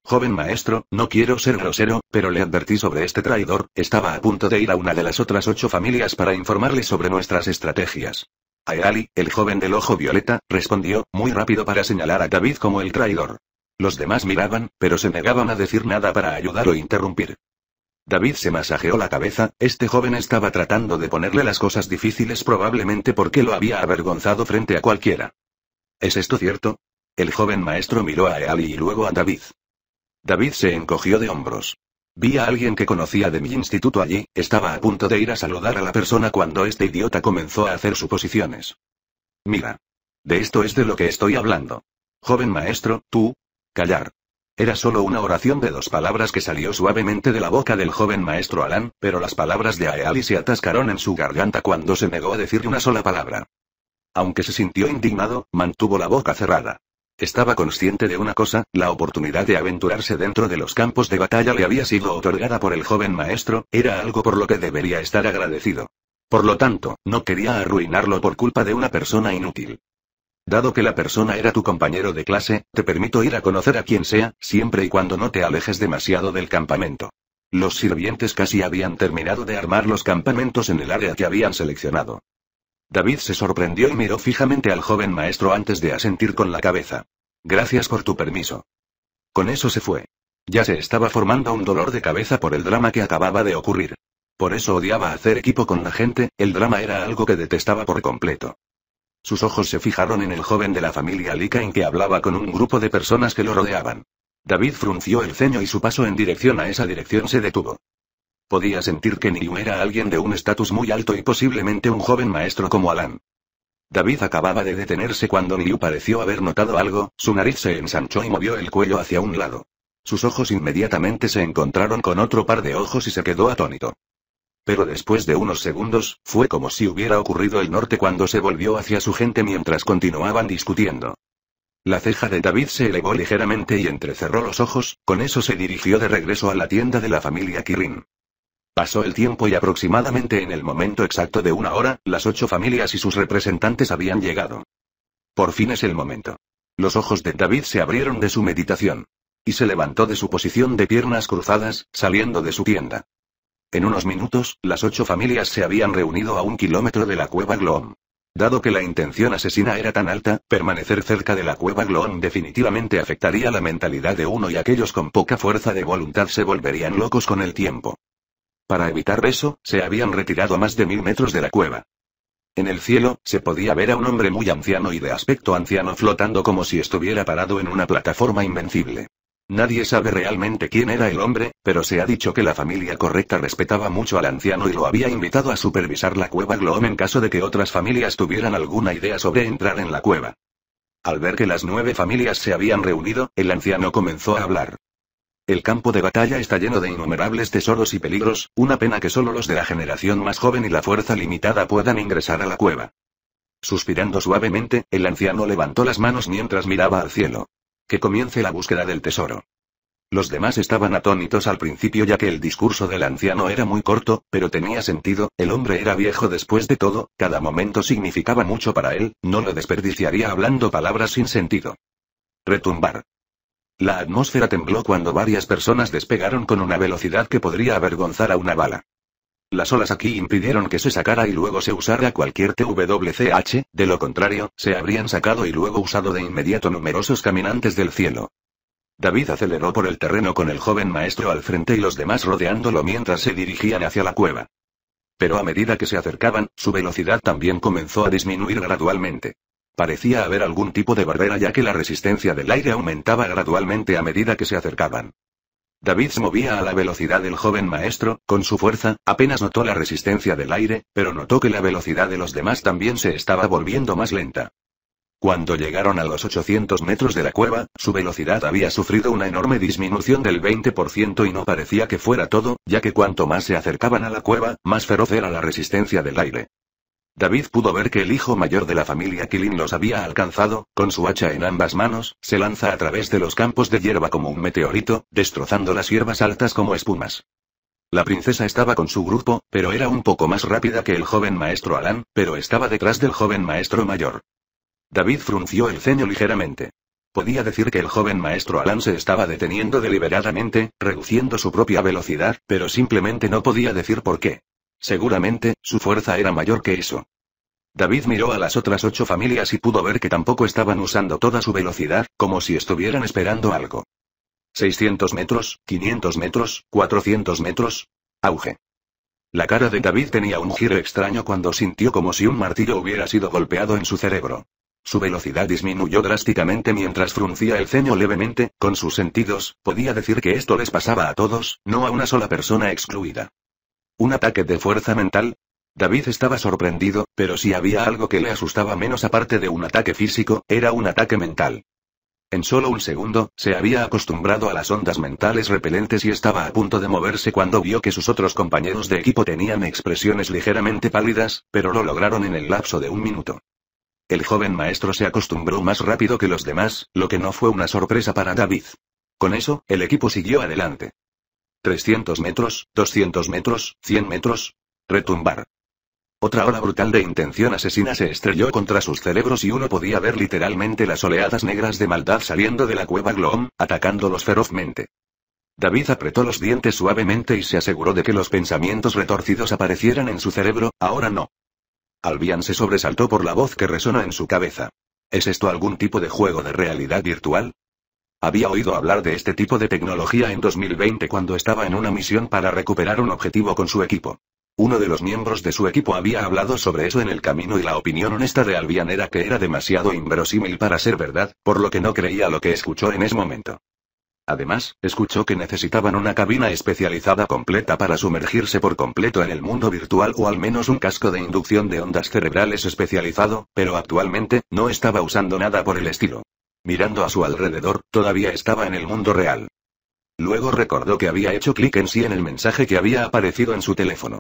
A: Joven maestro, no quiero ser grosero, pero le advertí sobre este traidor, estaba a punto de ir a una de las otras ocho familias para informarle sobre nuestras estrategias. Eali, el joven del ojo violeta, respondió, muy rápido para señalar a David como el traidor. Los demás miraban, pero se negaban a decir nada para ayudar o interrumpir. David se masajeó la cabeza, este joven estaba tratando de ponerle las cosas difíciles probablemente porque lo había avergonzado frente a cualquiera. ¿Es esto cierto? El joven maestro miró a Eali y luego a David. David se encogió de hombros. Vi a alguien que conocía de mi instituto allí, estaba a punto de ir a saludar a la persona cuando este idiota comenzó a hacer suposiciones. Mira. De esto es de lo que estoy hablando. Joven maestro, tú. Callar. Era solo una oración de dos palabras que salió suavemente de la boca del joven maestro Alan, pero las palabras de Aeali se atascaron en su garganta cuando se negó a decir una sola palabra. Aunque se sintió indignado, mantuvo la boca cerrada. Estaba consciente de una cosa, la oportunidad de aventurarse dentro de los campos de batalla le había sido otorgada por el joven maestro, era algo por lo que debería estar agradecido. Por lo tanto, no quería arruinarlo por culpa de una persona inútil. Dado que la persona era tu compañero de clase, te permito ir a conocer a quien sea, siempre y cuando no te alejes demasiado del campamento. Los sirvientes casi habían terminado de armar los campamentos en el área que habían seleccionado. David se sorprendió y miró fijamente al joven maestro antes de asentir con la cabeza. Gracias por tu permiso. Con eso se fue. Ya se estaba formando un dolor de cabeza por el drama que acababa de ocurrir. Por eso odiaba hacer equipo con la gente, el drama era algo que detestaba por completo. Sus ojos se fijaron en el joven de la familia en que hablaba con un grupo de personas que lo rodeaban. David frunció el ceño y su paso en dirección a esa dirección se detuvo. Podía sentir que Niu era alguien de un estatus muy alto y posiblemente un joven maestro como Alan. David acababa de detenerse cuando Niu pareció haber notado algo, su nariz se ensanchó y movió el cuello hacia un lado. Sus ojos inmediatamente se encontraron con otro par de ojos y se quedó atónito. Pero después de unos segundos, fue como si hubiera ocurrido el norte cuando se volvió hacia su gente mientras continuaban discutiendo. La ceja de David se elevó ligeramente y entrecerró los ojos, con eso se dirigió de regreso a la tienda de la familia Kirin. Pasó el tiempo y aproximadamente en el momento exacto de una hora, las ocho familias y sus representantes habían llegado. Por fin es el momento. Los ojos de David se abrieron de su meditación. Y se levantó de su posición de piernas cruzadas, saliendo de su tienda. En unos minutos, las ocho familias se habían reunido a un kilómetro de la cueva Gloom. Dado que la intención asesina era tan alta, permanecer cerca de la cueva Gloom definitivamente afectaría la mentalidad de uno y aquellos con poca fuerza de voluntad se volverían locos con el tiempo. Para evitar eso, se habían retirado a más de mil metros de la cueva. En el cielo, se podía ver a un hombre muy anciano y de aspecto anciano flotando como si estuviera parado en una plataforma invencible. Nadie sabe realmente quién era el hombre, pero se ha dicho que la familia correcta respetaba mucho al anciano y lo había invitado a supervisar la cueva Gloom en caso de que otras familias tuvieran alguna idea sobre entrar en la cueva. Al ver que las nueve familias se habían reunido, el anciano comenzó a hablar. El campo de batalla está lleno de innumerables tesoros y peligros, una pena que solo los de la generación más joven y la fuerza limitada puedan ingresar a la cueva. Suspirando suavemente, el anciano levantó las manos mientras miraba al cielo. Que comience la búsqueda del tesoro. Los demás estaban atónitos al principio ya que el discurso del anciano era muy corto, pero tenía sentido, el hombre era viejo después de todo, cada momento significaba mucho para él, no lo desperdiciaría hablando palabras sin sentido. Retumbar. La atmósfera tembló cuando varias personas despegaron con una velocidad que podría avergonzar a una bala. Las olas aquí impidieron que se sacara y luego se usara cualquier TWCH, de lo contrario, se habrían sacado y luego usado de inmediato numerosos caminantes del cielo. David aceleró por el terreno con el joven maestro al frente y los demás rodeándolo mientras se dirigían hacia la cueva. Pero a medida que se acercaban, su velocidad también comenzó a disminuir gradualmente. Parecía haber algún tipo de barrera ya que la resistencia del aire aumentaba gradualmente a medida que se acercaban. David se movía a la velocidad del joven maestro, con su fuerza, apenas notó la resistencia del aire, pero notó que la velocidad de los demás también se estaba volviendo más lenta. Cuando llegaron a los 800 metros de la cueva, su velocidad había sufrido una enorme disminución del 20% y no parecía que fuera todo, ya que cuanto más se acercaban a la cueva, más feroz era la resistencia del aire. David pudo ver que el hijo mayor de la familia Kilin los había alcanzado, con su hacha en ambas manos, se lanza a través de los campos de hierba como un meteorito, destrozando las hierbas altas como espumas. La princesa estaba con su grupo, pero era un poco más rápida que el joven maestro Alan, pero estaba detrás del joven maestro mayor. David frunció el ceño ligeramente. Podía decir que el joven maestro Alan se estaba deteniendo deliberadamente, reduciendo su propia velocidad, pero simplemente no podía decir por qué. Seguramente, su fuerza era mayor que eso. David miró a las otras ocho familias y pudo ver que tampoco estaban usando toda su velocidad, como si estuvieran esperando algo. 600 metros, 500 metros, 400 metros. Auge. La cara de David tenía un giro extraño cuando sintió como si un martillo hubiera sido golpeado en su cerebro. Su velocidad disminuyó drásticamente mientras fruncía el ceño levemente, con sus sentidos, podía decir que esto les pasaba a todos, no a una sola persona excluida. ¿Un ataque de fuerza mental? David estaba sorprendido, pero si había algo que le asustaba menos aparte de un ataque físico, era un ataque mental. En solo un segundo, se había acostumbrado a las ondas mentales repelentes y estaba a punto de moverse cuando vio que sus otros compañeros de equipo tenían expresiones ligeramente pálidas, pero lo lograron en el lapso de un minuto. El joven maestro se acostumbró más rápido que los demás, lo que no fue una sorpresa para David. Con eso, el equipo siguió adelante. 300 metros, 200 metros, 100 metros. Retumbar. Otra ola brutal de intención asesina se estrelló contra sus cerebros y uno podía ver literalmente las oleadas negras de maldad saliendo de la cueva Gloom, atacándolos ferozmente. David apretó los dientes suavemente y se aseguró de que los pensamientos retorcidos aparecieran en su cerebro, ahora no. Albian se sobresaltó por la voz que resonó en su cabeza. ¿Es esto algún tipo de juego de realidad virtual? Había oído hablar de este tipo de tecnología en 2020 cuando estaba en una misión para recuperar un objetivo con su equipo. Uno de los miembros de su equipo había hablado sobre eso en el camino y la opinión honesta de Albian era que era demasiado inverosímil para ser verdad, por lo que no creía lo que escuchó en ese momento. Además, escuchó que necesitaban una cabina especializada completa para sumergirse por completo en el mundo virtual o al menos un casco de inducción de ondas cerebrales especializado, pero actualmente, no estaba usando nada por el estilo. Mirando a su alrededor, todavía estaba en el mundo real. Luego recordó que había hecho clic en sí en el mensaje que había aparecido en su teléfono.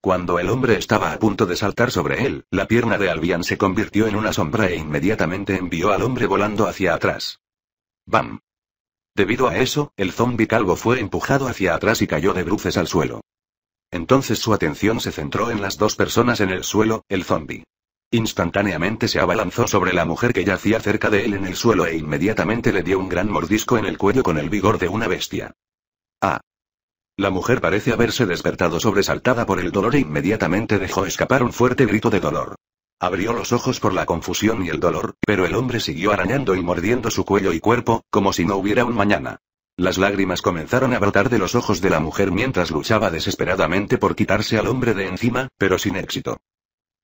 A: Cuando el hombre estaba a punto de saltar sobre él, la pierna de Albion se convirtió en una sombra e inmediatamente envió al hombre volando hacia atrás. ¡Bam! Debido a eso, el zombi calvo fue empujado hacia atrás y cayó de bruces al suelo. Entonces su atención se centró en las dos personas en el suelo, el zombi Instantáneamente se abalanzó sobre la mujer que yacía cerca de él en el suelo e inmediatamente le dio un gran mordisco en el cuello con el vigor de una bestia. Ah. La mujer parece haberse despertado sobresaltada por el dolor e inmediatamente dejó escapar un fuerte grito de dolor. Abrió los ojos por la confusión y el dolor, pero el hombre siguió arañando y mordiendo su cuello y cuerpo, como si no hubiera un mañana. Las lágrimas comenzaron a brotar de los ojos de la mujer mientras luchaba desesperadamente por quitarse al hombre de encima, pero sin éxito.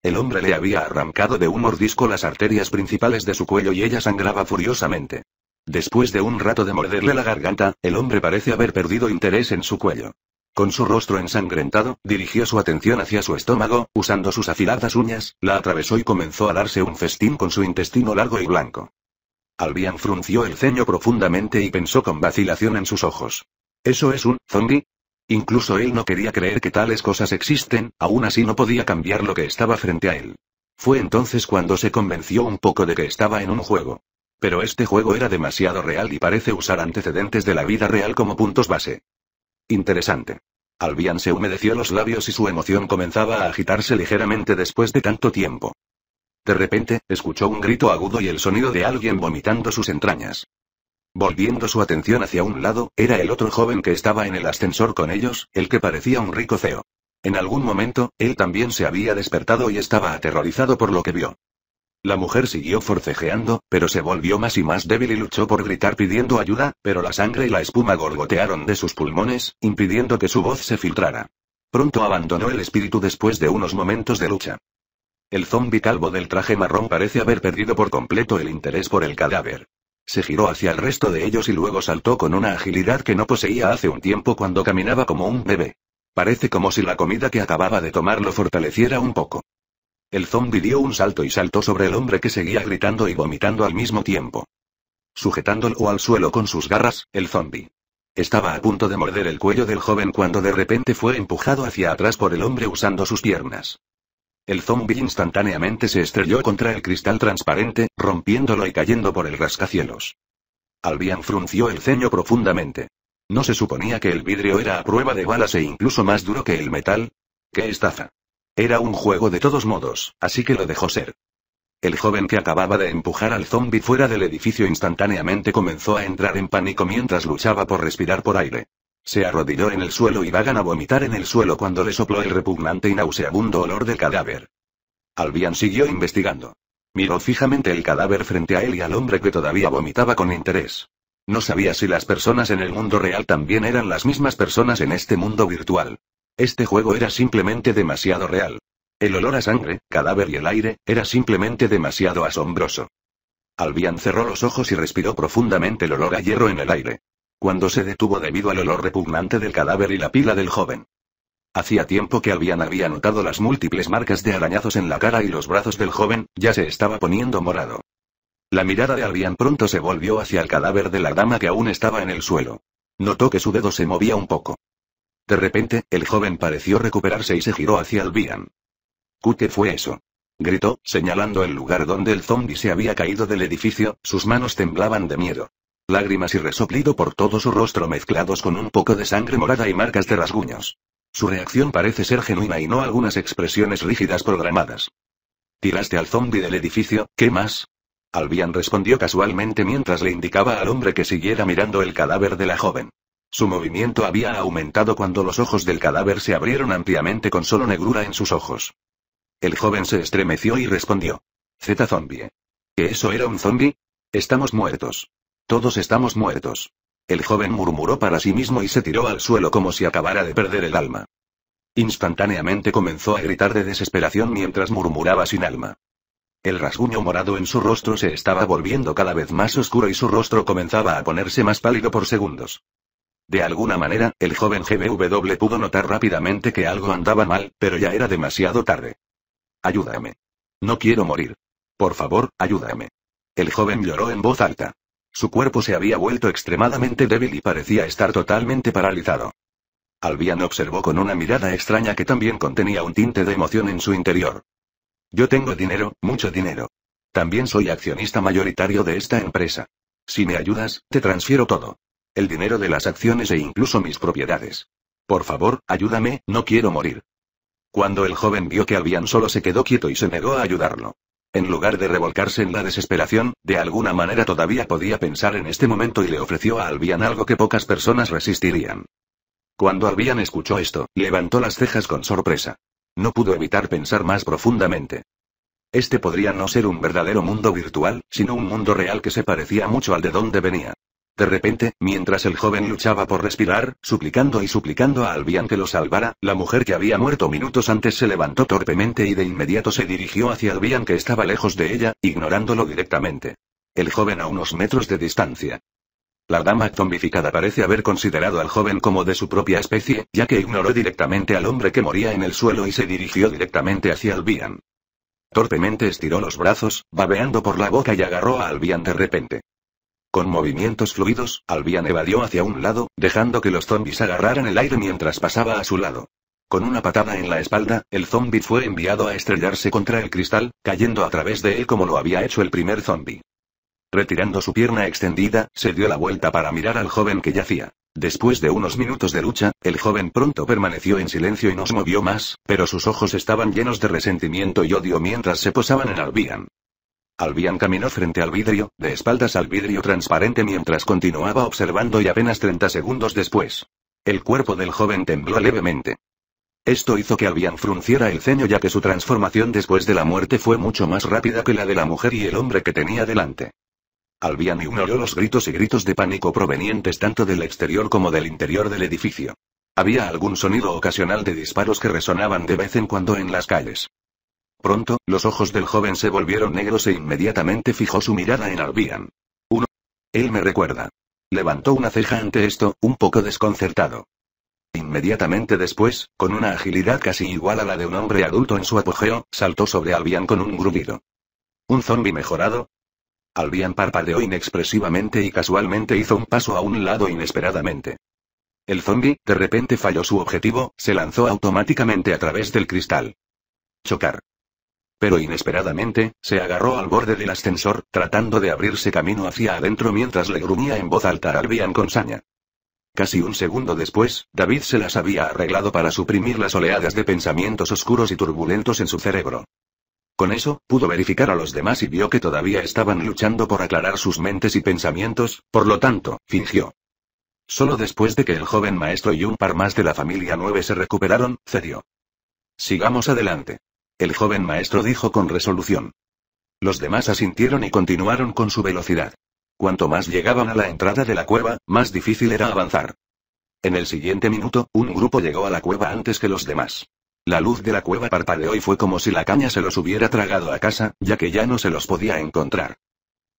A: El hombre le había arrancado de un mordisco las arterias principales de su cuello y ella sangraba furiosamente. Después de un rato de morderle la garganta, el hombre parece haber perdido interés en su cuello. Con su rostro ensangrentado, dirigió su atención hacia su estómago, usando sus afiladas uñas, la atravesó y comenzó a darse un festín con su intestino largo y blanco. Albian frunció el ceño profundamente y pensó con vacilación en sus ojos. ¿Eso es un zombie? Incluso él no quería creer que tales cosas existen, aún así no podía cambiar lo que estaba frente a él. Fue entonces cuando se convenció un poco de que estaba en un juego. Pero este juego era demasiado real y parece usar antecedentes de la vida real como puntos base. Interesante. Albian se humedeció los labios y su emoción comenzaba a agitarse ligeramente después de tanto tiempo. De repente, escuchó un grito agudo y el sonido de alguien vomitando sus entrañas. Volviendo su atención hacia un lado, era el otro joven que estaba en el ascensor con ellos, el que parecía un rico CEO. En algún momento, él también se había despertado y estaba aterrorizado por lo que vio. La mujer siguió forcejeando, pero se volvió más y más débil y luchó por gritar pidiendo ayuda, pero la sangre y la espuma gorgotearon de sus pulmones, impidiendo que su voz se filtrara. Pronto abandonó el espíritu después de unos momentos de lucha. El zombi calvo del traje marrón parece haber perdido por completo el interés por el cadáver. Se giró hacia el resto de ellos y luego saltó con una agilidad que no poseía hace un tiempo cuando caminaba como un bebé. Parece como si la comida que acababa de tomar lo fortaleciera un poco. El zombi dio un salto y saltó sobre el hombre que seguía gritando y vomitando al mismo tiempo. Sujetándolo al suelo con sus garras, el zombi. Estaba a punto de morder el cuello del joven cuando de repente fue empujado hacia atrás por el hombre usando sus piernas. El zombi instantáneamente se estrelló contra el cristal transparente, rompiéndolo y cayendo por el rascacielos. Albian frunció el ceño profundamente. No se suponía que el vidrio era a prueba de balas e incluso más duro que el metal. ¡Qué estafa! Era un juego de todos modos, así que lo dejó ser. El joven que acababa de empujar al zombi fuera del edificio instantáneamente comenzó a entrar en pánico mientras luchaba por respirar por aire. Se arrodilló en el suelo y vagan a vomitar en el suelo cuando le sopló el repugnante y nauseabundo olor del cadáver. Albian siguió investigando. Miró fijamente el cadáver frente a él y al hombre que todavía vomitaba con interés. No sabía si las personas en el mundo real también eran las mismas personas en este mundo virtual. Este juego era simplemente demasiado real. El olor a sangre, cadáver y el aire, era simplemente demasiado asombroso. Albian cerró los ojos y respiró profundamente el olor a hierro en el aire. Cuando se detuvo debido al olor repugnante del cadáver y la pila del joven. Hacía tiempo que Albian había notado las múltiples marcas de arañazos en la cara y los brazos del joven, ya se estaba poniendo morado. La mirada de Albian pronto se volvió hacia el cadáver de la dama que aún estaba en el suelo. Notó que su dedo se movía un poco. De repente, el joven pareció recuperarse y se giró hacia Albian. ¿Qué fue eso? gritó, señalando el lugar donde el zombi se había caído del edificio, sus manos temblaban de miedo lágrimas y resoplido por todo su rostro mezclados con un poco de sangre morada y marcas de rasguños. Su reacción parece ser genuina y no algunas expresiones rígidas programadas. Tiraste al zombi del edificio, ¿qué más? Albian respondió casualmente mientras le indicaba al hombre que siguiera mirando el cadáver de la joven. Su movimiento había aumentado cuando los ojos del cadáver se abrieron ampliamente con solo negrura en sus ojos. El joven se estremeció y respondió. Z zombie. ¿Que eso era un zombie? Estamos muertos. Todos estamos muertos. El joven murmuró para sí mismo y se tiró al suelo como si acabara de perder el alma. Instantáneamente comenzó a gritar de desesperación mientras murmuraba sin alma. El rasguño morado en su rostro se estaba volviendo cada vez más oscuro y su rostro comenzaba a ponerse más pálido por segundos. De alguna manera, el joven GBW pudo notar rápidamente que algo andaba mal, pero ya era demasiado tarde. Ayúdame. No quiero morir. Por favor, ayúdame. El joven lloró en voz alta. Su cuerpo se había vuelto extremadamente débil y parecía estar totalmente paralizado. Albian observó con una mirada extraña que también contenía un tinte de emoción en su interior. Yo tengo dinero, mucho dinero. También soy accionista mayoritario de esta empresa. Si me ayudas, te transfiero todo. El dinero de las acciones e incluso mis propiedades. Por favor, ayúdame, no quiero morir. Cuando el joven vio que Albian solo se quedó quieto y se negó a ayudarlo. En lugar de revolcarse en la desesperación, de alguna manera todavía podía pensar en este momento y le ofreció a Albian algo que pocas personas resistirían. Cuando Albian escuchó esto, levantó las cejas con sorpresa. No pudo evitar pensar más profundamente. Este podría no ser un verdadero mundo virtual, sino un mundo real que se parecía mucho al de donde venía. De repente, mientras el joven luchaba por respirar, suplicando y suplicando a Albian que lo salvara, la mujer que había muerto minutos antes se levantó torpemente y de inmediato se dirigió hacia Albian que estaba lejos de ella, ignorándolo directamente. El joven a unos metros de distancia. La dama zombificada parece haber considerado al joven como de su propia especie, ya que ignoró directamente al hombre que moría en el suelo y se dirigió directamente hacia Albian. Torpemente estiró los brazos, babeando por la boca y agarró a Albian de repente. Con movimientos fluidos, Albian evadió hacia un lado, dejando que los zombies agarraran el aire mientras pasaba a su lado. Con una patada en la espalda, el zombie fue enviado a estrellarse contra el cristal, cayendo a través de él como lo había hecho el primer zombie. Retirando su pierna extendida, se dio la vuelta para mirar al joven que yacía. Después de unos minutos de lucha, el joven pronto permaneció en silencio y no se movió más, pero sus ojos estaban llenos de resentimiento y odio mientras se posaban en Albian. Albian caminó frente al vidrio, de espaldas al vidrio transparente mientras continuaba observando y apenas 30 segundos después. El cuerpo del joven tembló levemente. Esto hizo que Albian frunciera el ceño ya que su transformación después de la muerte fue mucho más rápida que la de la mujer y el hombre que tenía delante. Albian ignoró los gritos y gritos de pánico provenientes tanto del exterior como del interior del edificio. Había algún sonido ocasional de disparos que resonaban de vez en cuando en las calles. Pronto, los ojos del joven se volvieron negros e inmediatamente fijó su mirada en Albian. Uno. Él me recuerda. Levantó una ceja ante esto, un poco desconcertado. Inmediatamente después, con una agilidad casi igual a la de un hombre adulto en su apogeo, saltó sobre Albian con un gruñido. ¿Un zombi mejorado? Albian parpadeó inexpresivamente y casualmente hizo un paso a un lado inesperadamente. El zombi, de repente falló su objetivo, se lanzó automáticamente a través del cristal. Chocar. Pero inesperadamente, se agarró al borde del ascensor, tratando de abrirse camino hacia adentro mientras le gruñía en voz alta a Albian con saña. Casi un segundo después, David se las había arreglado para suprimir las oleadas de pensamientos oscuros y turbulentos en su cerebro. Con eso, pudo verificar a los demás y vio que todavía estaban luchando por aclarar sus mentes y pensamientos, por lo tanto, fingió. Solo después de que el joven maestro y un par más de la familia 9 se recuperaron, cedió. Sigamos adelante. El joven maestro dijo con resolución. Los demás asintieron y continuaron con su velocidad. Cuanto más llegaban a la entrada de la cueva, más difícil era avanzar. En el siguiente minuto, un grupo llegó a la cueva antes que los demás. La luz de la cueva parpadeó y fue como si la caña se los hubiera tragado a casa, ya que ya no se los podía encontrar.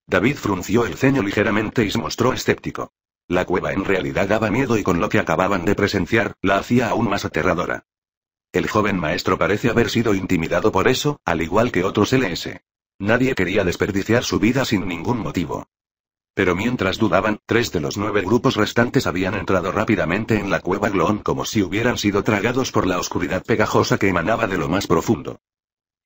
A: David frunció el ceño ligeramente y se mostró escéptico. La cueva en realidad daba miedo y con lo que acababan de presenciar, la hacía aún más aterradora. El joven maestro parece haber sido intimidado por eso, al igual que otros LS. Nadie quería desperdiciar su vida sin ningún motivo. Pero mientras dudaban, tres de los nueve grupos restantes habían entrado rápidamente en la cueva Gloon como si hubieran sido tragados por la oscuridad pegajosa que emanaba de lo más profundo.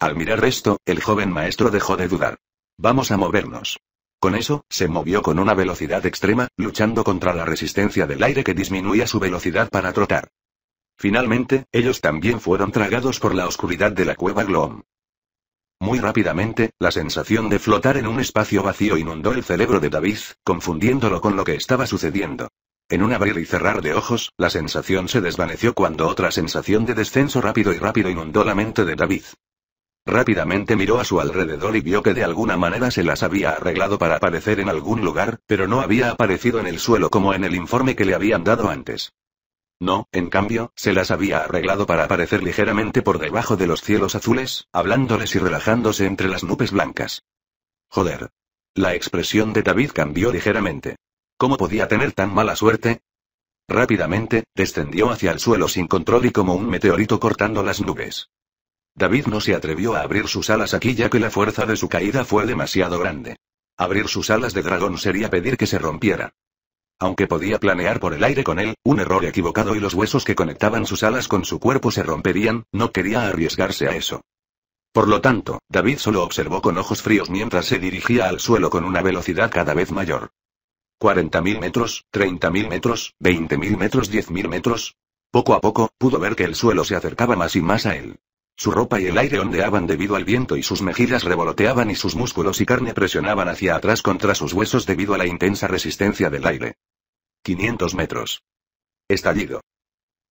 A: Al mirar esto, el joven maestro dejó de dudar. Vamos a movernos. Con eso, se movió con una velocidad extrema, luchando contra la resistencia del aire que disminuía su velocidad para trotar. Finalmente, ellos también fueron tragados por la oscuridad de la cueva Gloom. Muy rápidamente, la sensación de flotar en un espacio vacío inundó el cerebro de David, confundiéndolo con lo que estaba sucediendo. En un abrir y cerrar de ojos, la sensación se desvaneció cuando otra sensación de descenso rápido y rápido inundó la mente de David. Rápidamente miró a su alrededor y vio que de alguna manera se las había arreglado para aparecer en algún lugar, pero no había aparecido en el suelo como en el informe que le habían dado antes. No, en cambio, se las había arreglado para aparecer ligeramente por debajo de los cielos azules, hablándoles y relajándose entre las nubes blancas. Joder. La expresión de David cambió ligeramente. ¿Cómo podía tener tan mala suerte? Rápidamente, descendió hacia el suelo sin control y como un meteorito cortando las nubes. David no se atrevió a abrir sus alas aquí ya que la fuerza de su caída fue demasiado grande. Abrir sus alas de dragón sería pedir que se rompiera. Aunque podía planear por el aire con él, un error equivocado y los huesos que conectaban sus alas con su cuerpo se romperían, no quería arriesgarse a eso. Por lo tanto, David solo observó con ojos fríos mientras se dirigía al suelo con una velocidad cada vez mayor. 40.000 metros, 30.000 metros, 20.000 metros, 10.000 metros. Poco a poco, pudo ver que el suelo se acercaba más y más a él. Su ropa y el aire ondeaban debido al viento y sus mejillas revoloteaban y sus músculos y carne presionaban hacia atrás contra sus huesos debido a la intensa resistencia del aire. 500 metros. Estallido.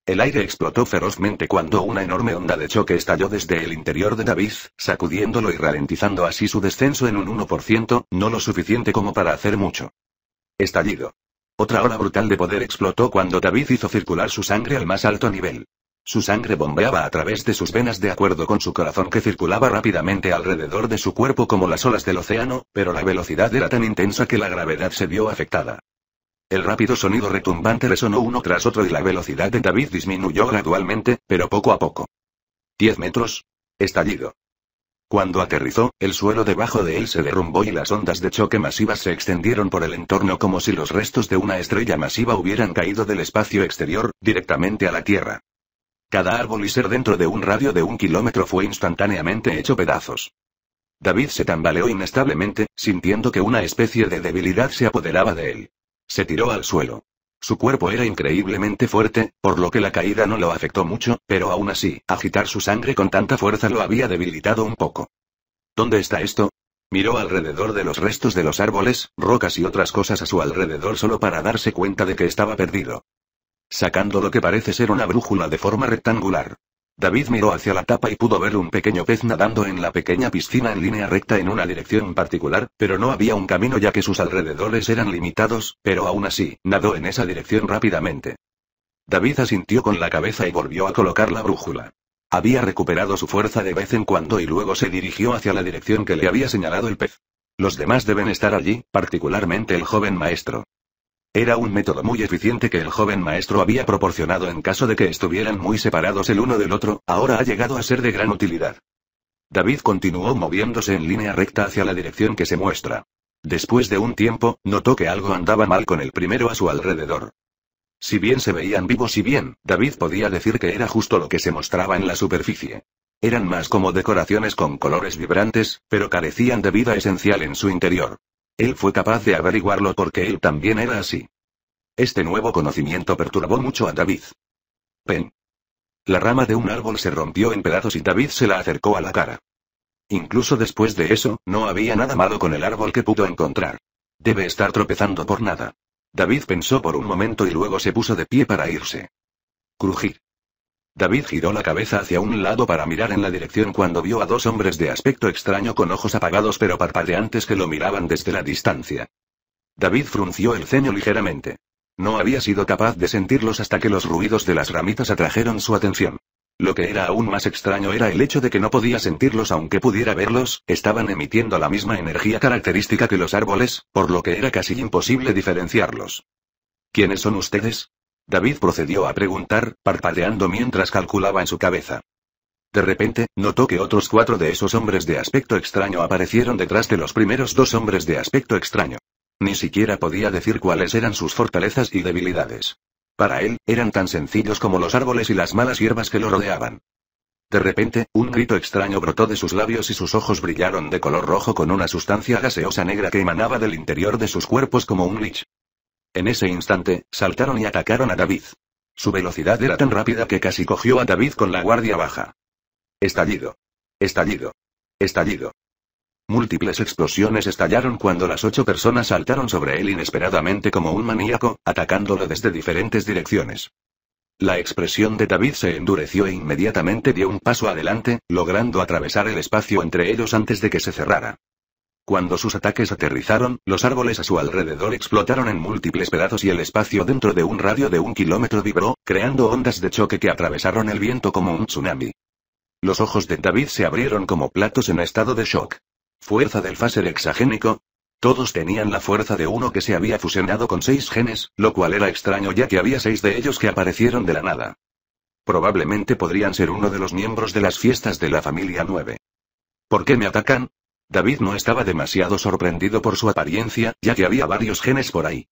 A: El aire explotó ferozmente cuando una enorme onda de choque estalló desde el interior de David, sacudiéndolo y ralentizando así su descenso en un 1%, no lo suficiente como para hacer mucho. Estallido. Otra ola brutal de poder explotó cuando David hizo circular su sangre al más alto nivel. Su sangre bombeaba a través de sus venas de acuerdo con su corazón que circulaba rápidamente alrededor de su cuerpo como las olas del océano, pero la velocidad era tan intensa que la gravedad se vio afectada. El rápido sonido retumbante resonó uno tras otro y la velocidad de David disminuyó gradualmente, pero poco a poco. Diez metros. Estallido. Cuando aterrizó, el suelo debajo de él se derrumbó y las ondas de choque masivas se extendieron por el entorno como si los restos de una estrella masiva hubieran caído del espacio exterior, directamente a la Tierra. Cada árbol y ser dentro de un radio de un kilómetro fue instantáneamente hecho pedazos. David se tambaleó inestablemente, sintiendo que una especie de debilidad se apoderaba de él. Se tiró al suelo. Su cuerpo era increíblemente fuerte, por lo que la caída no lo afectó mucho, pero aún así, agitar su sangre con tanta fuerza lo había debilitado un poco. ¿Dónde está esto? Miró alrededor de los restos de los árboles, rocas y otras cosas a su alrededor solo para darse cuenta de que estaba perdido sacando lo que parece ser una brújula de forma rectangular. David miró hacia la tapa y pudo ver un pequeño pez nadando en la pequeña piscina en línea recta en una dirección particular, pero no había un camino ya que sus alrededores eran limitados, pero aún así, nadó en esa dirección rápidamente. David asintió con la cabeza y volvió a colocar la brújula. Había recuperado su fuerza de vez en cuando y luego se dirigió hacia la dirección que le había señalado el pez. Los demás deben estar allí, particularmente el joven maestro. Era un método muy eficiente que el joven maestro había proporcionado en caso de que estuvieran muy separados el uno del otro, ahora ha llegado a ser de gran utilidad. David continuó moviéndose en línea recta hacia la dirección que se muestra. Después de un tiempo, notó que algo andaba mal con el primero a su alrededor. Si bien se veían vivos y bien, David podía decir que era justo lo que se mostraba en la superficie. Eran más como decoraciones con colores vibrantes, pero carecían de vida esencial en su interior. Él fue capaz de averiguarlo porque él también era así. Este nuevo conocimiento perturbó mucho a David. Pen. La rama de un árbol se rompió en pedazos y David se la acercó a la cara. Incluso después de eso, no había nada malo con el árbol que pudo encontrar. Debe estar tropezando por nada. David pensó por un momento y luego se puso de pie para irse. Crujir. David giró la cabeza hacia un lado para mirar en la dirección cuando vio a dos hombres de aspecto extraño con ojos apagados pero parpadeantes que lo miraban desde la distancia. David frunció el ceño ligeramente. No había sido capaz de sentirlos hasta que los ruidos de las ramitas atrajeron su atención. Lo que era aún más extraño era el hecho de que no podía sentirlos aunque pudiera verlos, estaban emitiendo la misma energía característica que los árboles, por lo que era casi imposible diferenciarlos. ¿Quiénes son ustedes? David procedió a preguntar, parpadeando mientras calculaba en su cabeza. De repente, notó que otros cuatro de esos hombres de aspecto extraño aparecieron detrás de los primeros dos hombres de aspecto extraño. Ni siquiera podía decir cuáles eran sus fortalezas y debilidades. Para él, eran tan sencillos como los árboles y las malas hierbas que lo rodeaban. De repente, un grito extraño brotó de sus labios y sus ojos brillaron de color rojo con una sustancia gaseosa negra que emanaba del interior de sus cuerpos como un lich. En ese instante, saltaron y atacaron a David. Su velocidad era tan rápida que casi cogió a David con la guardia baja. Estallido. Estallido. Estallido. Múltiples explosiones estallaron cuando las ocho personas saltaron sobre él inesperadamente como un maníaco, atacándolo desde diferentes direcciones. La expresión de David se endureció e inmediatamente dio un paso adelante, logrando atravesar el espacio entre ellos antes de que se cerrara. Cuando sus ataques aterrizaron, los árboles a su alrededor explotaron en múltiples pedazos y el espacio dentro de un radio de un kilómetro vibró, creando ondas de choque que atravesaron el viento como un tsunami. Los ojos de David se abrieron como platos en estado de shock. ¿Fuerza del fáser exagénico? Todos tenían la fuerza de uno que se había fusionado con seis genes, lo cual era extraño ya que había seis de ellos que aparecieron de la nada. Probablemente podrían ser uno de los miembros de las fiestas de la familia 9. ¿Por qué me atacan? David no estaba demasiado sorprendido por su apariencia, ya que había varios genes por ahí.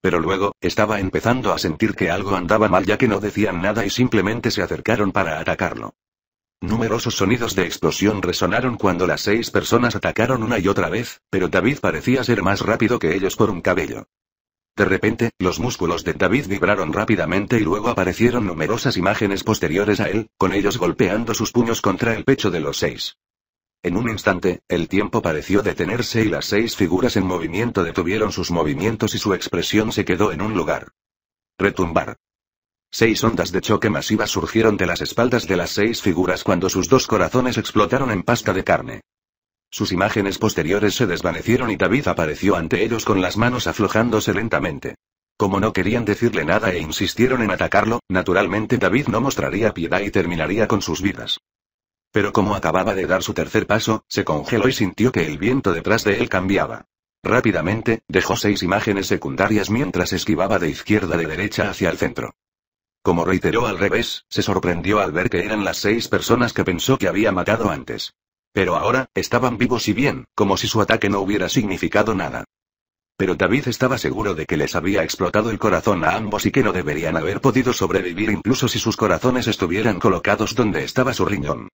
A: Pero luego, estaba empezando a sentir que algo andaba mal ya que no decían nada y simplemente se acercaron para atacarlo. Numerosos sonidos de explosión resonaron cuando las seis personas atacaron una y otra vez, pero David parecía ser más rápido que ellos por un cabello. De repente, los músculos de David vibraron rápidamente y luego aparecieron numerosas imágenes posteriores a él, con ellos golpeando sus puños contra el pecho de los seis. En un instante, el tiempo pareció detenerse y las seis figuras en movimiento detuvieron sus movimientos y su expresión se quedó en un lugar. Retumbar. Seis ondas de choque masivas surgieron de las espaldas de las seis figuras cuando sus dos corazones explotaron en pasta de carne. Sus imágenes posteriores se desvanecieron y David apareció ante ellos con las manos aflojándose lentamente. Como no querían decirle nada e insistieron en atacarlo, naturalmente David no mostraría piedad y terminaría con sus vidas. Pero como acababa de dar su tercer paso, se congeló y sintió que el viento detrás de él cambiaba. Rápidamente, dejó seis imágenes secundarias mientras esquivaba de izquierda de derecha hacia el centro. Como reiteró al revés, se sorprendió al ver que eran las seis personas que pensó que había matado antes. Pero ahora, estaban vivos y bien, como si su ataque no hubiera significado nada. Pero David estaba seguro de que les había explotado el corazón a ambos y que no deberían haber podido sobrevivir incluso si sus corazones estuvieran colocados donde estaba su riñón.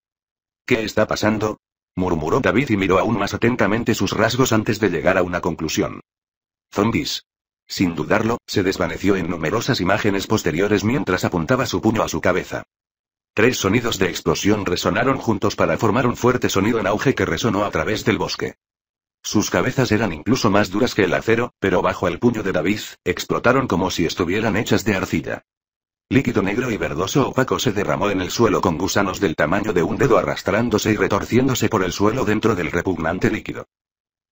A: ¿Qué está pasando? murmuró David y miró aún más atentamente sus rasgos antes de llegar a una conclusión. Zombies. Sin dudarlo, se desvaneció en numerosas imágenes posteriores mientras apuntaba su puño a su cabeza. Tres sonidos de explosión resonaron juntos para formar un fuerte sonido en auge que resonó a través del bosque. Sus cabezas eran incluso más duras que el acero, pero bajo el puño de David, explotaron como si estuvieran hechas de arcilla. Líquido negro y verdoso opaco se derramó en el suelo con gusanos del tamaño de un dedo arrastrándose y retorciéndose por el suelo dentro del repugnante líquido.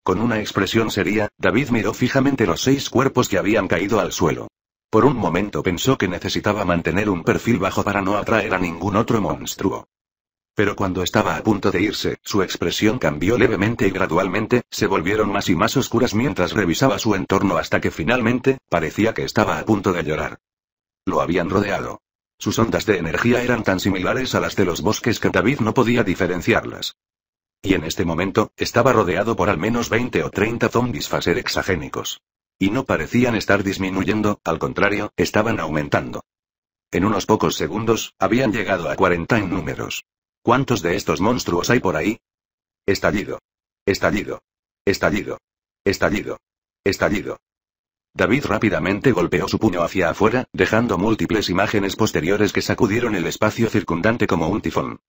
A: Con una expresión seria, David miró fijamente los seis cuerpos que habían caído al suelo. Por un momento pensó que necesitaba mantener un perfil bajo para no atraer a ningún otro monstruo. Pero cuando estaba a punto de irse, su expresión cambió levemente y gradualmente, se volvieron más y más oscuras mientras revisaba su entorno hasta que finalmente, parecía que estaba a punto de llorar. Lo habían rodeado. Sus ondas de energía eran tan similares a las de los bosques que David no podía diferenciarlas. Y en este momento, estaba rodeado por al menos 20 o 30 zombis faser exagénicos. Y no parecían estar disminuyendo, al contrario, estaban aumentando. En unos pocos segundos, habían llegado a 40 en números. ¿Cuántos de estos monstruos hay por ahí? Estallido. Estallido. Estallido. Estallido. Estallido. David rápidamente golpeó su puño hacia afuera, dejando múltiples imágenes posteriores que sacudieron el espacio circundante como un tifón.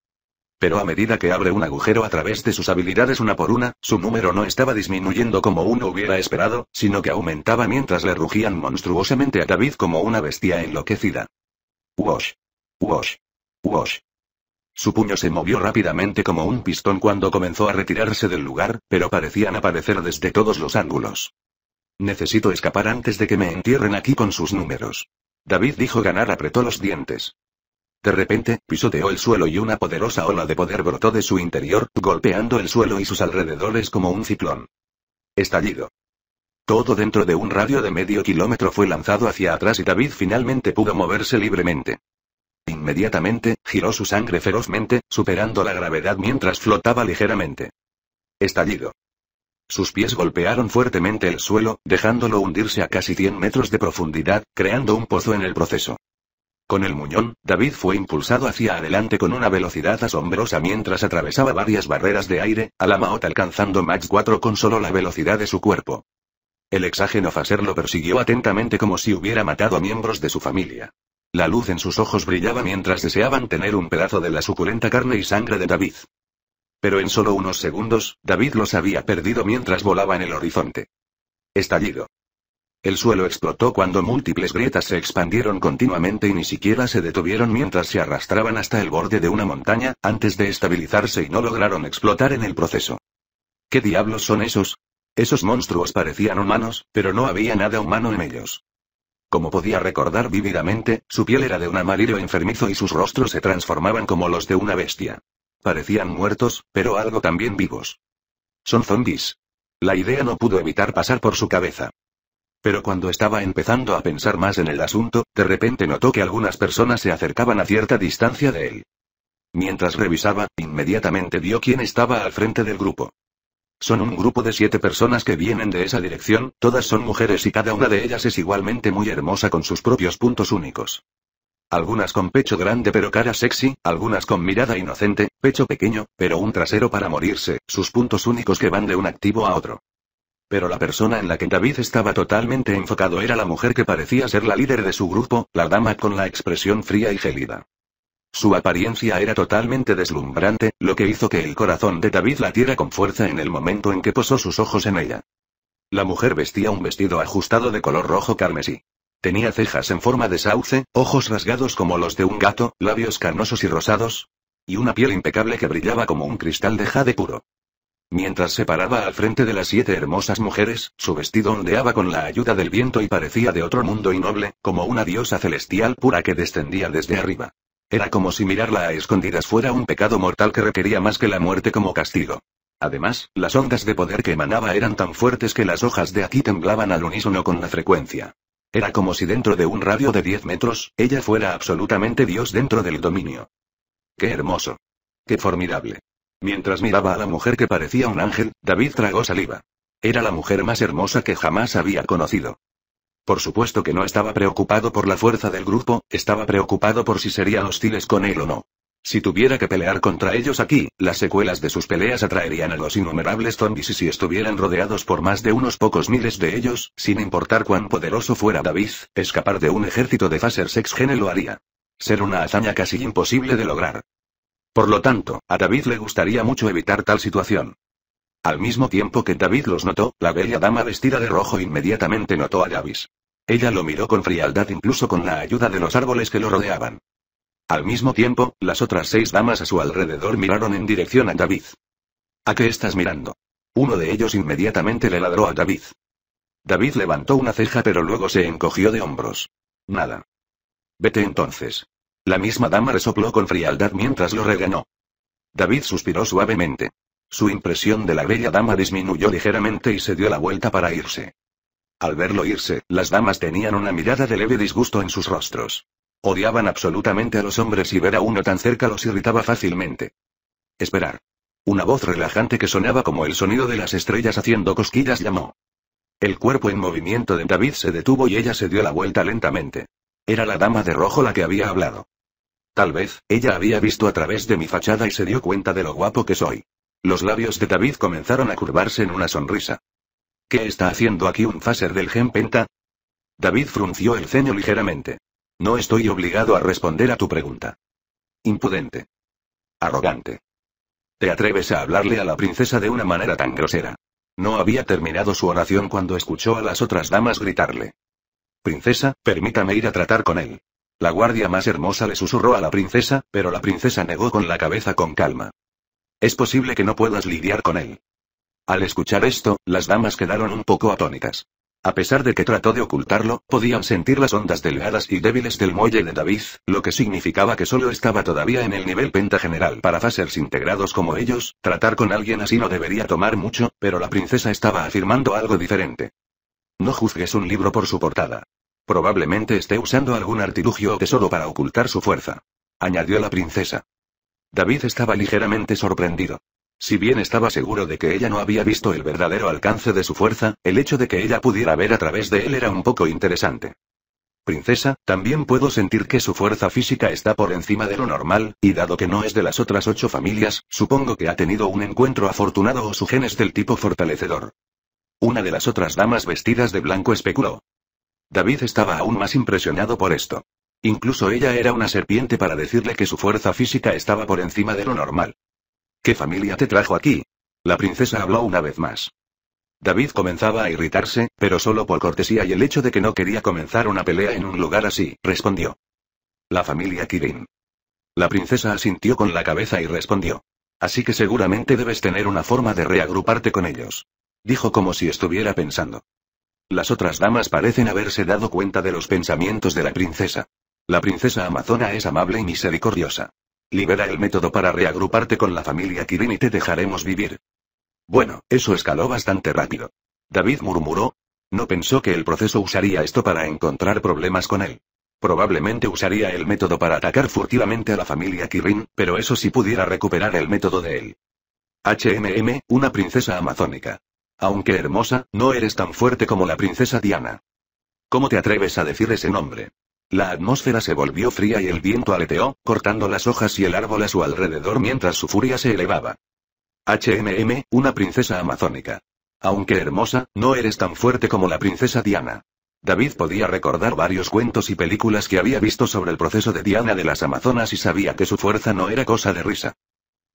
A: Pero a medida que abre un agujero a través de sus habilidades una por una, su número no estaba disminuyendo como uno hubiera esperado, sino que aumentaba mientras le rugían monstruosamente a David como una bestia enloquecida. Wash. Wash. Wash. Su puño se movió rápidamente como un pistón cuando comenzó a retirarse del lugar, pero parecían aparecer desde todos los ángulos. Necesito escapar antes de que me entierren aquí con sus números. David dijo ganar apretó los dientes. De repente, pisoteó el suelo y una poderosa ola de poder brotó de su interior, golpeando el suelo y sus alrededores como un ciclón. Estallido. Todo dentro de un radio de medio kilómetro fue lanzado hacia atrás y David finalmente pudo moverse libremente. Inmediatamente, giró su sangre ferozmente, superando la gravedad mientras flotaba ligeramente. Estallido. Sus pies golpearon fuertemente el suelo, dejándolo hundirse a casi 100 metros de profundidad, creando un pozo en el proceso. Con el muñón, David fue impulsado hacia adelante con una velocidad asombrosa mientras atravesaba varias barreras de aire, a la Maot alcanzando Max 4 con solo la velocidad de su cuerpo. El exágeno Faser lo persiguió atentamente como si hubiera matado a miembros de su familia. La luz en sus ojos brillaba mientras deseaban tener un pedazo de la suculenta carne y sangre de David. Pero en solo unos segundos, David los había perdido mientras volaba en el horizonte. Estallido. El suelo explotó cuando múltiples grietas se expandieron continuamente y ni siquiera se detuvieron mientras se arrastraban hasta el borde de una montaña, antes de estabilizarse y no lograron explotar en el proceso. ¿Qué diablos son esos? Esos monstruos parecían humanos, pero no había nada humano en ellos. Como podía recordar vívidamente, su piel era de un amarillo enfermizo y sus rostros se transformaban como los de una bestia. Parecían muertos, pero algo también vivos. Son zombies. La idea no pudo evitar pasar por su cabeza. Pero cuando estaba empezando a pensar más en el asunto, de repente notó que algunas personas se acercaban a cierta distancia de él. Mientras revisaba, inmediatamente vio quién estaba al frente del grupo. Son un grupo de siete personas que vienen de esa dirección, todas son mujeres y cada una de ellas es igualmente muy hermosa con sus propios puntos únicos algunas con pecho grande pero cara sexy, algunas con mirada inocente, pecho pequeño, pero un trasero para morirse, sus puntos únicos que van de un activo a otro. Pero la persona en la que David estaba totalmente enfocado era la mujer que parecía ser la líder de su grupo, la dama con la expresión fría y gélida. Su apariencia era totalmente deslumbrante, lo que hizo que el corazón de David latiera con fuerza en el momento en que posó sus ojos en ella. La mujer vestía un vestido ajustado de color rojo carmesí. Tenía cejas en forma de sauce, ojos rasgados como los de un gato, labios carnosos y rosados, y una piel impecable que brillaba como un cristal de jade puro. Mientras se paraba al frente de las siete hermosas mujeres, su vestido ondeaba con la ayuda del viento y parecía de otro mundo y noble, como una diosa celestial pura que descendía desde arriba. Era como si mirarla a escondidas fuera un pecado mortal que requería más que la muerte como castigo. Además, las ondas de poder que emanaba eran tan fuertes que las hojas de aquí temblaban al unísono con la frecuencia. Era como si dentro de un radio de 10 metros, ella fuera absolutamente Dios dentro del dominio. ¡Qué hermoso! ¡Qué formidable! Mientras miraba a la mujer que parecía un ángel, David tragó saliva. Era la mujer más hermosa que jamás había conocido. Por supuesto que no estaba preocupado por la fuerza del grupo, estaba preocupado por si serían hostiles con él o no. Si tuviera que pelear contra ellos aquí, las secuelas de sus peleas atraerían a los innumerables zombies y si estuvieran rodeados por más de unos pocos miles de ellos, sin importar cuán poderoso fuera David, escapar de un ejército de phasers sex gene lo haría. Ser una hazaña casi imposible de lograr. Por lo tanto, a David le gustaría mucho evitar tal situación. Al mismo tiempo que David los notó, la bella dama vestida de rojo inmediatamente notó a Davis. Ella lo miró con frialdad incluso con la ayuda de los árboles que lo rodeaban. Al mismo tiempo, las otras seis damas a su alrededor miraron en dirección a David. ¿A qué estás mirando? Uno de ellos inmediatamente le ladró a David. David levantó una ceja pero luego se encogió de hombros. Nada. Vete entonces. La misma dama resopló con frialdad mientras lo regañó. David suspiró suavemente. Su impresión de la bella dama disminuyó ligeramente y se dio la vuelta para irse. Al verlo irse, las damas tenían una mirada de leve disgusto en sus rostros. Odiaban absolutamente a los hombres y ver a uno tan cerca los irritaba fácilmente. Esperar. Una voz relajante que sonaba como el sonido de las estrellas haciendo cosquillas llamó. El cuerpo en movimiento de David se detuvo y ella se dio la vuelta lentamente. Era la dama de rojo la que había hablado. Tal vez, ella había visto a través de mi fachada y se dio cuenta de lo guapo que soy. Los labios de David comenzaron a curvarse en una sonrisa. ¿Qué está haciendo aquí un Faser del Gen Penta? David frunció el ceño ligeramente. No estoy obligado a responder a tu pregunta. Impudente. Arrogante. ¿Te atreves a hablarle a la princesa de una manera tan grosera? No había terminado su oración cuando escuchó a las otras damas gritarle. Princesa, permítame ir a tratar con él. La guardia más hermosa le susurró a la princesa, pero la princesa negó con la cabeza con calma. Es posible que no puedas lidiar con él. Al escuchar esto, las damas quedaron un poco atónitas. A pesar de que trató de ocultarlo, podían sentir las ondas delgadas y débiles del muelle de David, lo que significaba que solo estaba todavía en el nivel pentageneral para fasers integrados como ellos, tratar con alguien así no debería tomar mucho, pero la princesa estaba afirmando algo diferente. No juzgues un libro por su portada. Probablemente esté usando algún artilugio o tesoro para ocultar su fuerza. Añadió la princesa. David estaba ligeramente sorprendido. Si bien estaba seguro de que ella no había visto el verdadero alcance de su fuerza, el hecho de que ella pudiera ver a través de él era un poco interesante. Princesa, también puedo sentir que su fuerza física está por encima de lo normal, y dado que no es de las otras ocho familias, supongo que ha tenido un encuentro afortunado o su gen es del tipo fortalecedor. Una de las otras damas vestidas de blanco especuló. David estaba aún más impresionado por esto. Incluso ella era una serpiente para decirle que su fuerza física estaba por encima de lo normal. ¿Qué familia te trajo aquí? La princesa habló una vez más. David comenzaba a irritarse, pero solo por cortesía y el hecho de que no quería comenzar una pelea en un lugar así, respondió. La familia Kirin. La princesa asintió con la cabeza y respondió. Así que seguramente debes tener una forma de reagruparte con ellos. Dijo como si estuviera pensando. Las otras damas parecen haberse dado cuenta de los pensamientos de la princesa. La princesa amazona es amable y misericordiosa. Libera el método para reagruparte con la familia Kirin y te dejaremos vivir. Bueno, eso escaló bastante rápido. David murmuró. No pensó que el proceso usaría esto para encontrar problemas con él. Probablemente usaría el método para atacar furtivamente a la familia Kirin, pero eso sí pudiera recuperar el método de él. HMM, una princesa amazónica. Aunque hermosa, no eres tan fuerte como la princesa Diana. ¿Cómo te atreves a decir ese nombre? La atmósfera se volvió fría y el viento aleteó, cortando las hojas y el árbol a su alrededor mientras su furia se elevaba. HMM, una princesa amazónica. Aunque hermosa, no eres tan fuerte como la princesa Diana. David podía recordar varios cuentos y películas que había visto sobre el proceso de Diana de las Amazonas y sabía que su fuerza no era cosa de risa.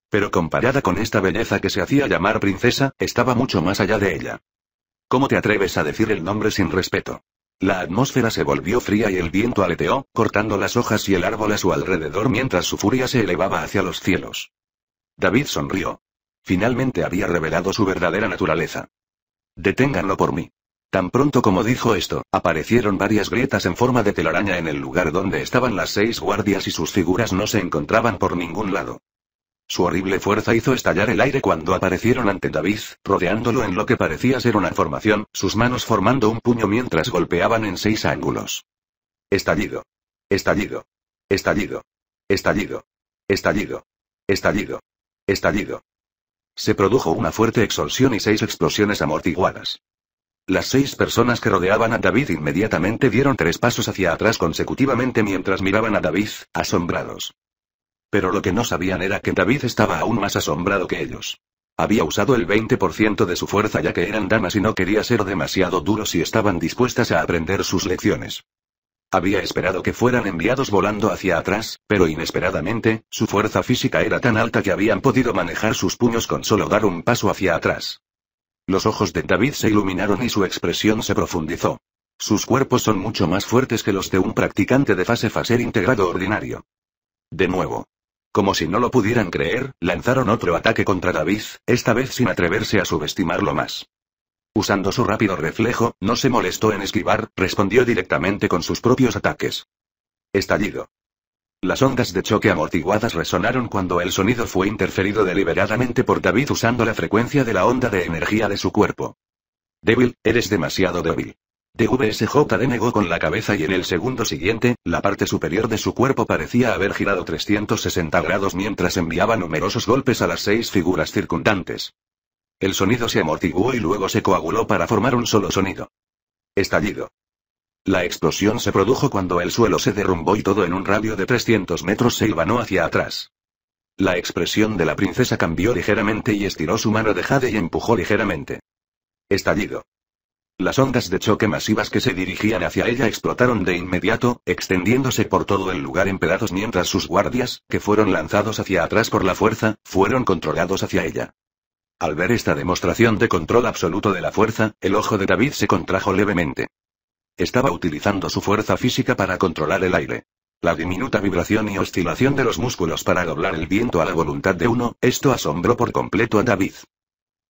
A: Pero comparada con esta belleza que se hacía llamar princesa, estaba mucho más allá de ella. ¿Cómo te atreves a decir el nombre sin respeto? La atmósfera se volvió fría y el viento aleteó, cortando las hojas y el árbol a su alrededor mientras su furia se elevaba hacia los cielos. David sonrió. Finalmente había revelado su verdadera naturaleza. Deténganlo por mí. Tan pronto como dijo esto, aparecieron varias grietas en forma de telaraña en el lugar donde estaban las seis guardias y sus figuras no se encontraban por ningún lado. Su horrible fuerza hizo estallar el aire cuando aparecieron ante David, rodeándolo en lo que parecía ser una formación, sus manos formando un puño mientras golpeaban en seis ángulos. Estallido. Estallido. Estallido. Estallido. Estallido. Estallido. Estallido. Se produjo una fuerte exorsión y seis explosiones amortiguadas. Las seis personas que rodeaban a David inmediatamente dieron tres pasos hacia atrás consecutivamente mientras miraban a David, asombrados. Pero lo que no sabían era que David estaba aún más asombrado que ellos. Había usado el 20% de su fuerza ya que eran damas y no quería ser demasiado duros si estaban dispuestas a aprender sus lecciones. Había esperado que fueran enviados volando hacia atrás, pero inesperadamente, su fuerza física era tan alta que habían podido manejar sus puños con solo dar un paso hacia atrás. Los ojos de David se iluminaron y su expresión se profundizó. Sus cuerpos son mucho más fuertes que los de un practicante de fase faser integrado ordinario. De nuevo, como si no lo pudieran creer, lanzaron otro ataque contra David, esta vez sin atreverse a subestimarlo más. Usando su rápido reflejo, no se molestó en esquivar, respondió directamente con sus propios ataques. Estallido. Las ondas de choque amortiguadas resonaron cuando el sonido fue interferido deliberadamente por David usando la frecuencia de la onda de energía de su cuerpo. Débil, eres demasiado débil. TVSJ denegó con la cabeza y en el segundo siguiente, la parte superior de su cuerpo parecía haber girado 360 grados mientras enviaba numerosos golpes a las seis figuras circundantes. El sonido se amortiguó y luego se coaguló para formar un solo sonido. Estallido. La explosión se produjo cuando el suelo se derrumbó y todo en un radio de 300 metros se ilvanó hacia atrás. La expresión de la princesa cambió ligeramente y estiró su mano de Jade y empujó ligeramente. Estallido. Las ondas de choque masivas que se dirigían hacia ella explotaron de inmediato, extendiéndose por todo el lugar en pedazos mientras sus guardias, que fueron lanzados hacia atrás por la fuerza, fueron controlados hacia ella. Al ver esta demostración de control absoluto de la fuerza, el ojo de David se contrajo levemente. Estaba utilizando su fuerza física para controlar el aire. La diminuta vibración y oscilación de los músculos para doblar el viento a la voluntad de uno, esto asombró por completo a David.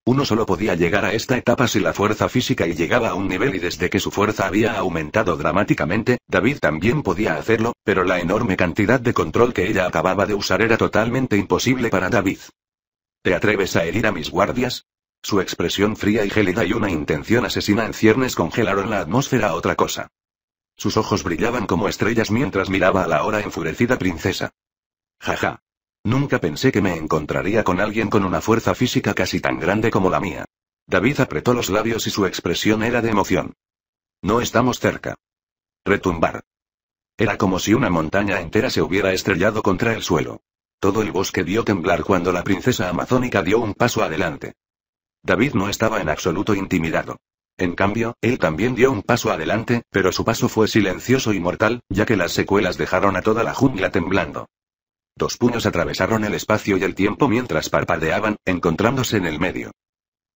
A: Uno solo podía llegar a esta etapa si la fuerza física y llegaba a un nivel y desde que su fuerza había aumentado dramáticamente, David también podía hacerlo, pero la enorme cantidad de control que ella acababa de usar era totalmente imposible para David. ¿Te atreves a herir a mis guardias? Su expresión fría y gélida y una intención asesina en ciernes congelaron la atmósfera a otra cosa. Sus ojos brillaban como estrellas mientras miraba a la ahora enfurecida princesa. Jaja. Nunca pensé que me encontraría con alguien con una fuerza física casi tan grande como la mía. David apretó los labios y su expresión era de emoción. No estamos cerca. Retumbar. Era como si una montaña entera se hubiera estrellado contra el suelo. Todo el bosque dio temblar cuando la princesa amazónica dio un paso adelante. David no estaba en absoluto intimidado. En cambio, él también dio un paso adelante, pero su paso fue silencioso y mortal, ya que las secuelas dejaron a toda la jungla temblando. Dos puños atravesaron el espacio y el tiempo mientras parpadeaban, encontrándose en el medio.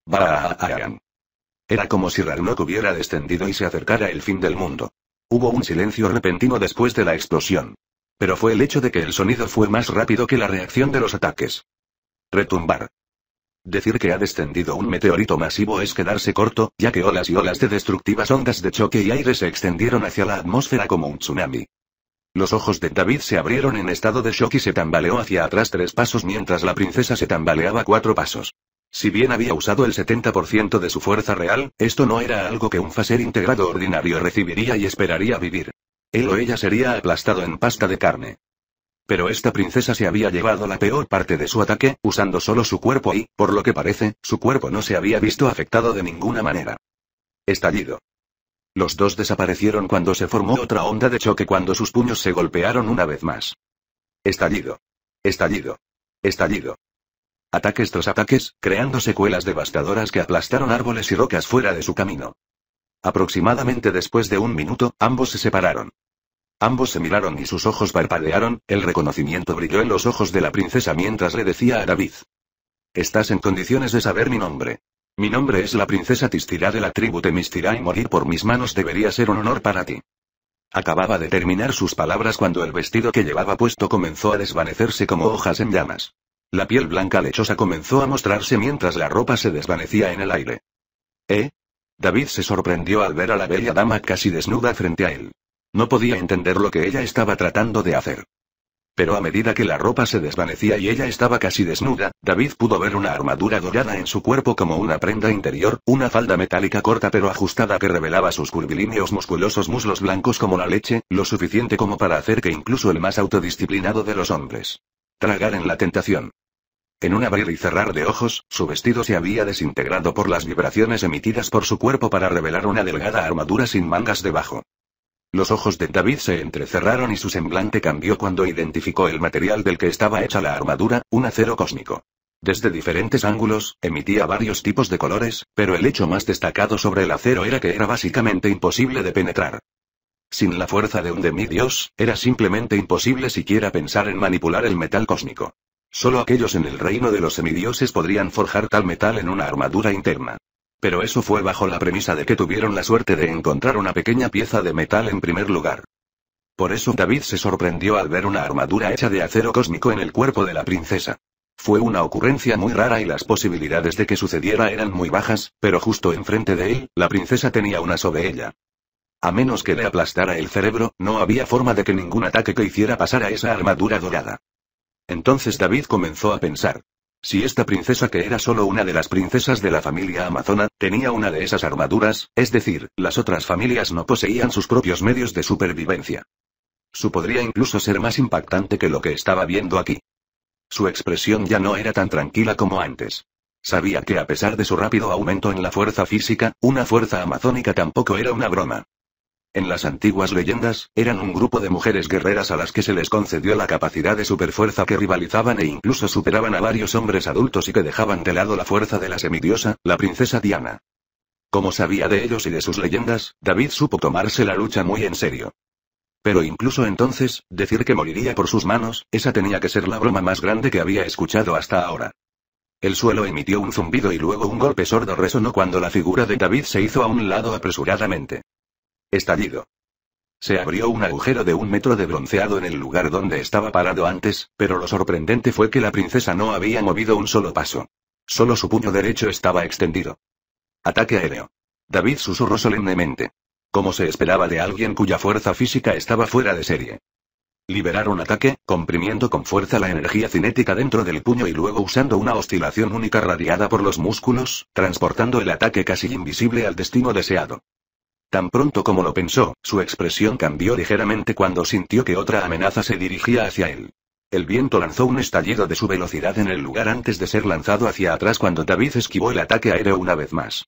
A: Era como si Rarnok hubiera descendido y se acercara el fin del mundo. Hubo un silencio repentino después de la explosión. Pero fue el hecho de que el sonido fue más rápido que la reacción de los ataques. Retumbar. Decir que ha descendido un meteorito masivo es quedarse corto, ya que olas y olas de destructivas ondas de choque y aire se extendieron hacia la atmósfera como un tsunami. Los ojos de David se abrieron en estado de shock y se tambaleó hacia atrás tres pasos mientras la princesa se tambaleaba cuatro pasos. Si bien había usado el 70% de su fuerza real, esto no era algo que un faser integrado ordinario recibiría y esperaría vivir. Él o ella sería aplastado en pasta de carne. Pero esta princesa se había llevado la peor parte de su ataque, usando solo su cuerpo y, por lo que parece, su cuerpo no se había visto afectado de ninguna manera. Estallido. Los dos desaparecieron cuando se formó otra onda de choque cuando sus puños se golpearon una vez más. Estallido. Estallido. Estallido. Ataques tras ataques, creando secuelas devastadoras que aplastaron árboles y rocas fuera de su camino. Aproximadamente después de un minuto, ambos se separaron. Ambos se miraron y sus ojos parpadearon, el reconocimiento brilló en los ojos de la princesa mientras le decía a David. Estás en condiciones de saber mi nombre. Mi nombre es la princesa Tistirá de la tribu de Mistirá y morir por mis manos debería ser un honor para ti. Acababa de terminar sus palabras cuando el vestido que llevaba puesto comenzó a desvanecerse como hojas en llamas. La piel blanca lechosa comenzó a mostrarse mientras la ropa se desvanecía en el aire. ¿Eh? David se sorprendió al ver a la bella dama casi desnuda frente a él. No podía entender lo que ella estaba tratando de hacer. Pero a medida que la ropa se desvanecía y ella estaba casi desnuda, David pudo ver una armadura dorada en su cuerpo como una prenda interior, una falda metálica corta pero ajustada que revelaba sus curvilíneos musculosos muslos blancos como la leche, lo suficiente como para hacer que incluso el más autodisciplinado de los hombres tragar en la tentación. En un abrir y cerrar de ojos, su vestido se había desintegrado por las vibraciones emitidas por su cuerpo para revelar una delgada armadura sin mangas debajo. Los ojos de David se entrecerraron y su semblante cambió cuando identificó el material del que estaba hecha la armadura, un acero cósmico. Desde diferentes ángulos, emitía varios tipos de colores, pero el hecho más destacado sobre el acero era que era básicamente imposible de penetrar. Sin la fuerza de un demi dios, era simplemente imposible siquiera pensar en manipular el metal cósmico. Solo aquellos en el reino de los semidioses podrían forjar tal metal en una armadura interna. Pero eso fue bajo la premisa de que tuvieron la suerte de encontrar una pequeña pieza de metal en primer lugar. Por eso David se sorprendió al ver una armadura hecha de acero cósmico en el cuerpo de la princesa. Fue una ocurrencia muy rara y las posibilidades de que sucediera eran muy bajas, pero justo enfrente de él, la princesa tenía una sobre ella. A menos que le aplastara el cerebro, no había forma de que ningún ataque que hiciera pasara a esa armadura dorada. Entonces David comenzó a pensar. Si esta princesa que era solo una de las princesas de la familia amazona, tenía una de esas armaduras, es decir, las otras familias no poseían sus propios medios de supervivencia. Su podría incluso ser más impactante que lo que estaba viendo aquí. Su expresión ya no era tan tranquila como antes. Sabía que a pesar de su rápido aumento en la fuerza física, una fuerza amazónica tampoco era una broma. En las antiguas leyendas, eran un grupo de mujeres guerreras a las que se les concedió la capacidad de superfuerza que rivalizaban e incluso superaban a varios hombres adultos y que dejaban de lado la fuerza de la semidiosa, la princesa Diana. Como sabía de ellos y de sus leyendas, David supo tomarse la lucha muy en serio. Pero incluso entonces, decir que moriría por sus manos, esa tenía que ser la broma más grande que había escuchado hasta ahora. El suelo emitió un zumbido y luego un golpe sordo resonó cuando la figura de David se hizo a un lado apresuradamente. Estallido. Se abrió un agujero de un metro de bronceado en el lugar donde estaba parado antes, pero lo sorprendente fue que la princesa no había movido un solo paso. Solo su puño derecho estaba extendido. Ataque aéreo. David susurró solemnemente. Como se esperaba de alguien cuya fuerza física estaba fuera de serie. Liberar un ataque, comprimiendo con fuerza la energía cinética dentro del puño y luego usando una oscilación única radiada por los músculos, transportando el ataque casi invisible al destino deseado. Tan pronto como lo pensó, su expresión cambió ligeramente cuando sintió que otra amenaza se dirigía hacia él. El viento lanzó un estallido de su velocidad en el lugar antes de ser lanzado hacia atrás cuando David esquivó el ataque aéreo una vez más.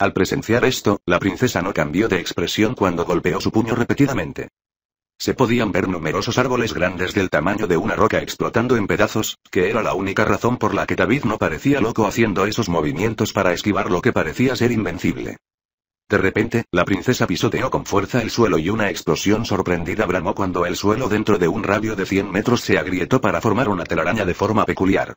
A: Al presenciar esto, la princesa no cambió de expresión cuando golpeó su puño repetidamente. Se podían ver numerosos árboles grandes del tamaño de una roca explotando en pedazos, que era la única razón por la que David no parecía loco haciendo esos movimientos para esquivar lo que parecía ser invencible. De repente, la princesa pisoteó con fuerza el suelo y una explosión sorprendida bramó cuando el suelo dentro de un radio de 100 metros se agrietó para formar una telaraña de forma peculiar.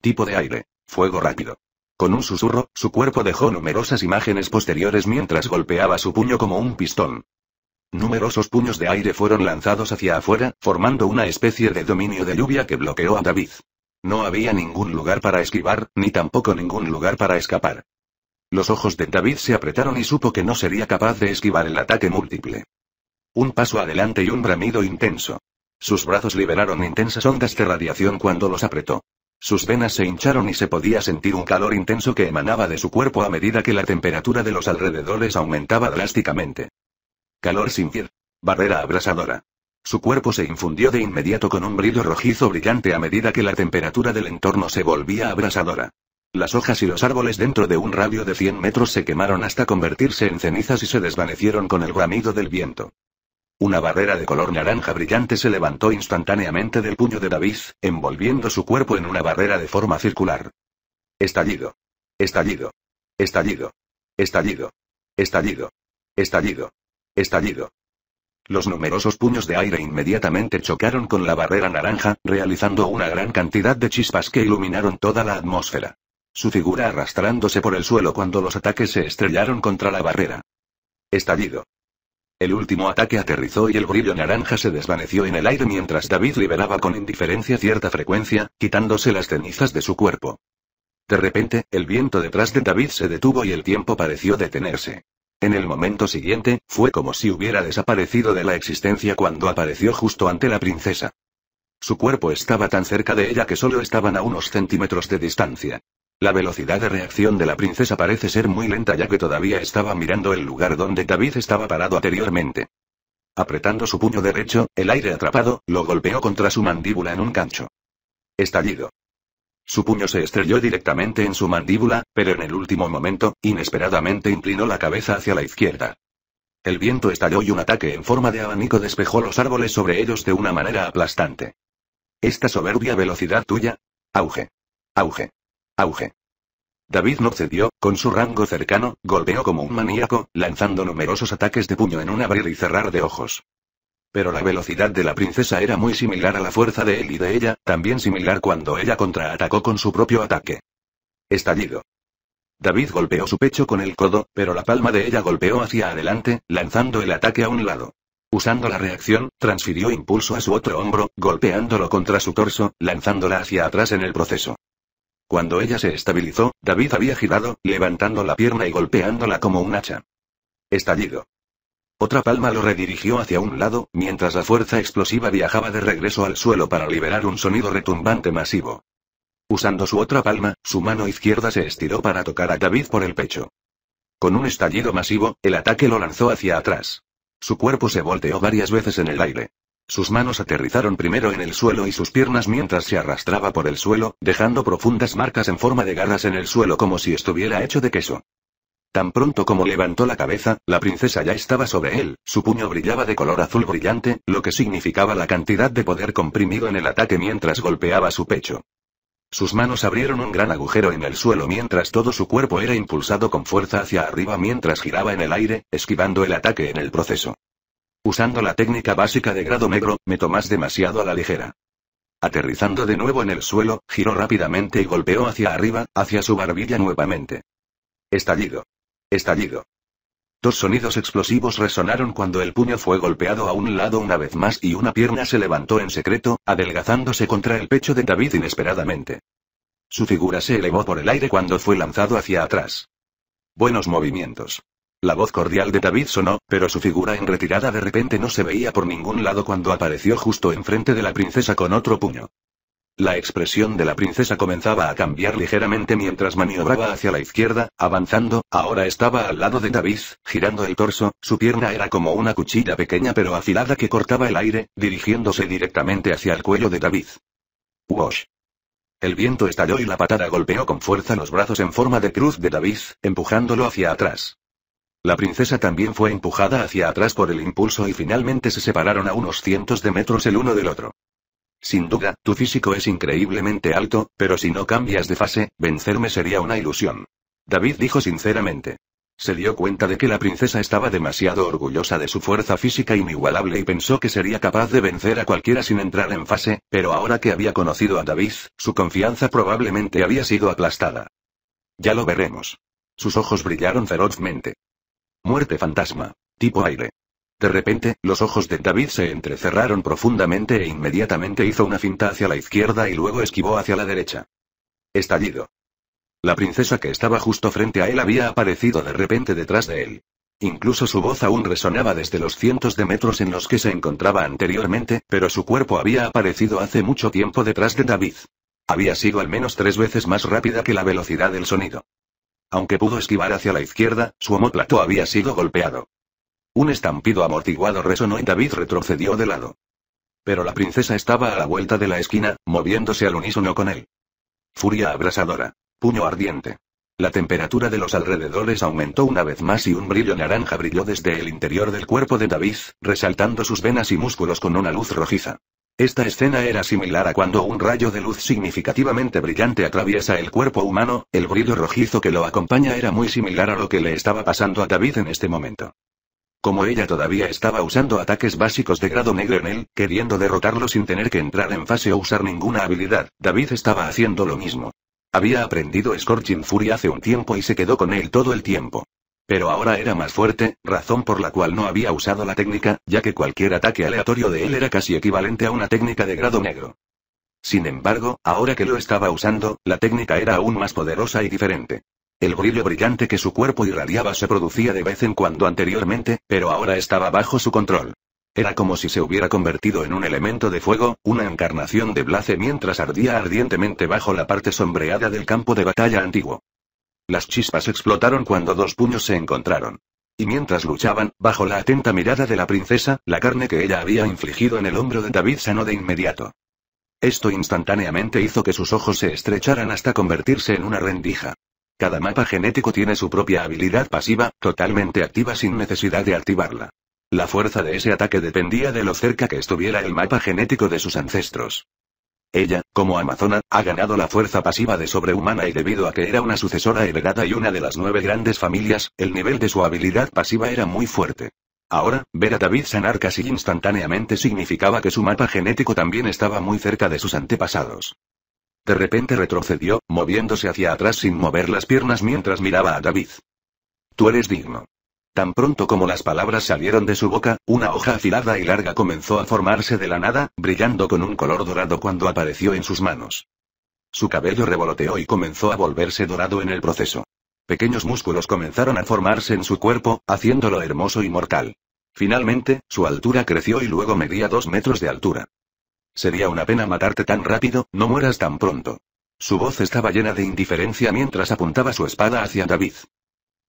A: Tipo de aire. Fuego rápido. Con un susurro, su cuerpo dejó numerosas imágenes posteriores mientras golpeaba su puño como un pistón. Numerosos puños de aire fueron lanzados hacia afuera, formando una especie de dominio de lluvia que bloqueó a David. No había ningún lugar para esquivar, ni tampoco ningún lugar para escapar. Los ojos de David se apretaron y supo que no sería capaz de esquivar el ataque múltiple. Un paso adelante y un bramido intenso. Sus brazos liberaron intensas ondas de radiación cuando los apretó. Sus venas se hincharon y se podía sentir un calor intenso que emanaba de su cuerpo a medida que la temperatura de los alrededores aumentaba drásticamente. Calor sin fin, Barrera abrasadora. Su cuerpo se infundió de inmediato con un brillo rojizo brillante a medida que la temperatura del entorno se volvía abrasadora. Las hojas y los árboles dentro de un radio de 100 metros se quemaron hasta convertirse en cenizas y se desvanecieron con el bramido del viento. Una barrera de color naranja brillante se levantó instantáneamente del puño de David, envolviendo su cuerpo en una barrera de forma circular. Estallido. Estallido. Estallido. Estallido. Estallido. Estallido. Estallido. Los numerosos puños de aire inmediatamente chocaron con la barrera naranja, realizando una gran cantidad de chispas que iluminaron toda la atmósfera su figura arrastrándose por el suelo cuando los ataques se estrellaron contra la barrera. Estallido. El último ataque aterrizó y el brillo naranja se desvaneció en el aire mientras David liberaba con indiferencia cierta frecuencia, quitándose las cenizas de su cuerpo. De repente, el viento detrás de David se detuvo y el tiempo pareció detenerse. En el momento siguiente, fue como si hubiera desaparecido de la existencia cuando apareció justo ante la princesa. Su cuerpo estaba tan cerca de ella que solo estaban a unos centímetros de distancia. La velocidad de reacción de la princesa parece ser muy lenta ya que todavía estaba mirando el lugar donde David estaba parado anteriormente. Apretando su puño derecho, el aire atrapado, lo golpeó contra su mandíbula en un gancho. Estallido. Su puño se estrelló directamente en su mandíbula, pero en el último momento, inesperadamente inclinó la cabeza hacia la izquierda. El viento estalló y un ataque en forma de abanico despejó los árboles sobre ellos de una manera aplastante. Esta soberbia velocidad tuya. Auge. Auge. Auge. David no cedió, con su rango cercano, golpeó como un maníaco, lanzando numerosos ataques de puño en un abrir y cerrar de ojos. Pero la velocidad de la princesa era muy similar a la fuerza de él y de ella, también similar cuando ella contraatacó con su propio ataque. Estallido. David golpeó su pecho con el codo, pero la palma de ella golpeó hacia adelante, lanzando el ataque a un lado. Usando la reacción, transfirió impulso a su otro hombro, golpeándolo contra su torso, lanzándola hacia atrás en el proceso. Cuando ella se estabilizó, David había girado, levantando la pierna y golpeándola como un hacha. Estallido. Otra palma lo redirigió hacia un lado, mientras la fuerza explosiva viajaba de regreso al suelo para liberar un sonido retumbante masivo. Usando su otra palma, su mano izquierda se estiró para tocar a David por el pecho. Con un estallido masivo, el ataque lo lanzó hacia atrás. Su cuerpo se volteó varias veces en el aire. Sus manos aterrizaron primero en el suelo y sus piernas mientras se arrastraba por el suelo, dejando profundas marcas en forma de garras en el suelo como si estuviera hecho de queso. Tan pronto como levantó la cabeza, la princesa ya estaba sobre él, su puño brillaba de color azul brillante, lo que significaba la cantidad de poder comprimido en el ataque mientras golpeaba su pecho. Sus manos abrieron un gran agujero en el suelo mientras todo su cuerpo era impulsado con fuerza hacia arriba mientras giraba en el aire, esquivando el ataque en el proceso. Usando la técnica básica de grado negro, me tomas demasiado a la ligera. Aterrizando de nuevo en el suelo, giró rápidamente y golpeó hacia arriba, hacia su barbilla nuevamente. Estallido. Estallido. Dos sonidos explosivos resonaron cuando el puño fue golpeado a un lado una vez más y una pierna se levantó en secreto, adelgazándose contra el pecho de David inesperadamente. Su figura se elevó por el aire cuando fue lanzado hacia atrás. Buenos movimientos. La voz cordial de David sonó, pero su figura en retirada de repente no se veía por ningún lado cuando apareció justo enfrente de la princesa con otro puño. La expresión de la princesa comenzaba a cambiar ligeramente mientras maniobraba hacia la izquierda, avanzando, ahora estaba al lado de David, girando el torso, su pierna era como una cuchilla pequeña pero afilada que cortaba el aire, dirigiéndose directamente hacia el cuello de David. Wash. El viento estalló y la patada golpeó con fuerza los brazos en forma de cruz de David, empujándolo hacia atrás. La princesa también fue empujada hacia atrás por el impulso y finalmente se separaron a unos cientos de metros el uno del otro. Sin duda, tu físico es increíblemente alto, pero si no cambias de fase, vencerme sería una ilusión. David dijo sinceramente. Se dio cuenta de que la princesa estaba demasiado orgullosa de su fuerza física inigualable y pensó que sería capaz de vencer a cualquiera sin entrar en fase, pero ahora que había conocido a David, su confianza probablemente había sido aplastada. Ya lo veremos. Sus ojos brillaron ferozmente. Muerte fantasma. Tipo aire. De repente, los ojos de David se entrecerraron profundamente e inmediatamente hizo una finta hacia la izquierda y luego esquivó hacia la derecha. Estallido. La princesa que estaba justo frente a él había aparecido de repente detrás de él. Incluso su voz aún resonaba desde los cientos de metros en los que se encontraba anteriormente, pero su cuerpo había aparecido hace mucho tiempo detrás de David. Había sido al menos tres veces más rápida que la velocidad del sonido. Aunque pudo esquivar hacia la izquierda, su homóplato había sido golpeado. Un estampido amortiguado resonó y David retrocedió de lado. Pero la princesa estaba a la vuelta de la esquina, moviéndose al unísono con él. Furia abrasadora. Puño ardiente. La temperatura de los alrededores aumentó una vez más y un brillo naranja brilló desde el interior del cuerpo de David, resaltando sus venas y músculos con una luz rojiza. Esta escena era similar a cuando un rayo de luz significativamente brillante atraviesa el cuerpo humano, el brillo rojizo que lo acompaña era muy similar a lo que le estaba pasando a David en este momento. Como ella todavía estaba usando ataques básicos de grado negro en él, queriendo derrotarlo sin tener que entrar en fase o usar ninguna habilidad, David estaba haciendo lo mismo. Había aprendido Scorching Fury hace un tiempo y se quedó con él todo el tiempo. Pero ahora era más fuerte, razón por la cual no había usado la técnica, ya que cualquier ataque aleatorio de él era casi equivalente a una técnica de grado negro. Sin embargo, ahora que lo estaba usando, la técnica era aún más poderosa y diferente. El brillo brillante que su cuerpo irradiaba se producía de vez en cuando anteriormente, pero ahora estaba bajo su control. Era como si se hubiera convertido en un elemento de fuego, una encarnación de Blaze mientras ardía ardientemente bajo la parte sombreada del campo de batalla antiguo. Las chispas explotaron cuando dos puños se encontraron. Y mientras luchaban, bajo la atenta mirada de la princesa, la carne que ella había infligido en el hombro de David sanó de inmediato. Esto instantáneamente hizo que sus ojos se estrecharan hasta convertirse en una rendija. Cada mapa genético tiene su propia habilidad pasiva, totalmente activa sin necesidad de activarla. La fuerza de ese ataque dependía de lo cerca que estuviera el mapa genético de sus ancestros. Ella, como Amazona, ha ganado la fuerza pasiva de sobrehumana y debido a que era una sucesora heredada y una de las nueve grandes familias, el nivel de su habilidad pasiva era muy fuerte. Ahora, ver a David sanar casi instantáneamente significaba que su mapa genético también estaba muy cerca de sus antepasados. De repente retrocedió, moviéndose hacia atrás sin mover las piernas mientras miraba a David. Tú eres digno. Tan pronto como las palabras salieron de su boca, una hoja afilada y larga comenzó a formarse de la nada, brillando con un color dorado cuando apareció en sus manos. Su cabello revoloteó y comenzó a volverse dorado en el proceso. Pequeños músculos comenzaron a formarse en su cuerpo, haciéndolo hermoso y mortal. Finalmente, su altura creció y luego medía dos metros de altura. Sería una pena matarte tan rápido, no mueras tan pronto. Su voz estaba llena de indiferencia mientras apuntaba su espada hacia David.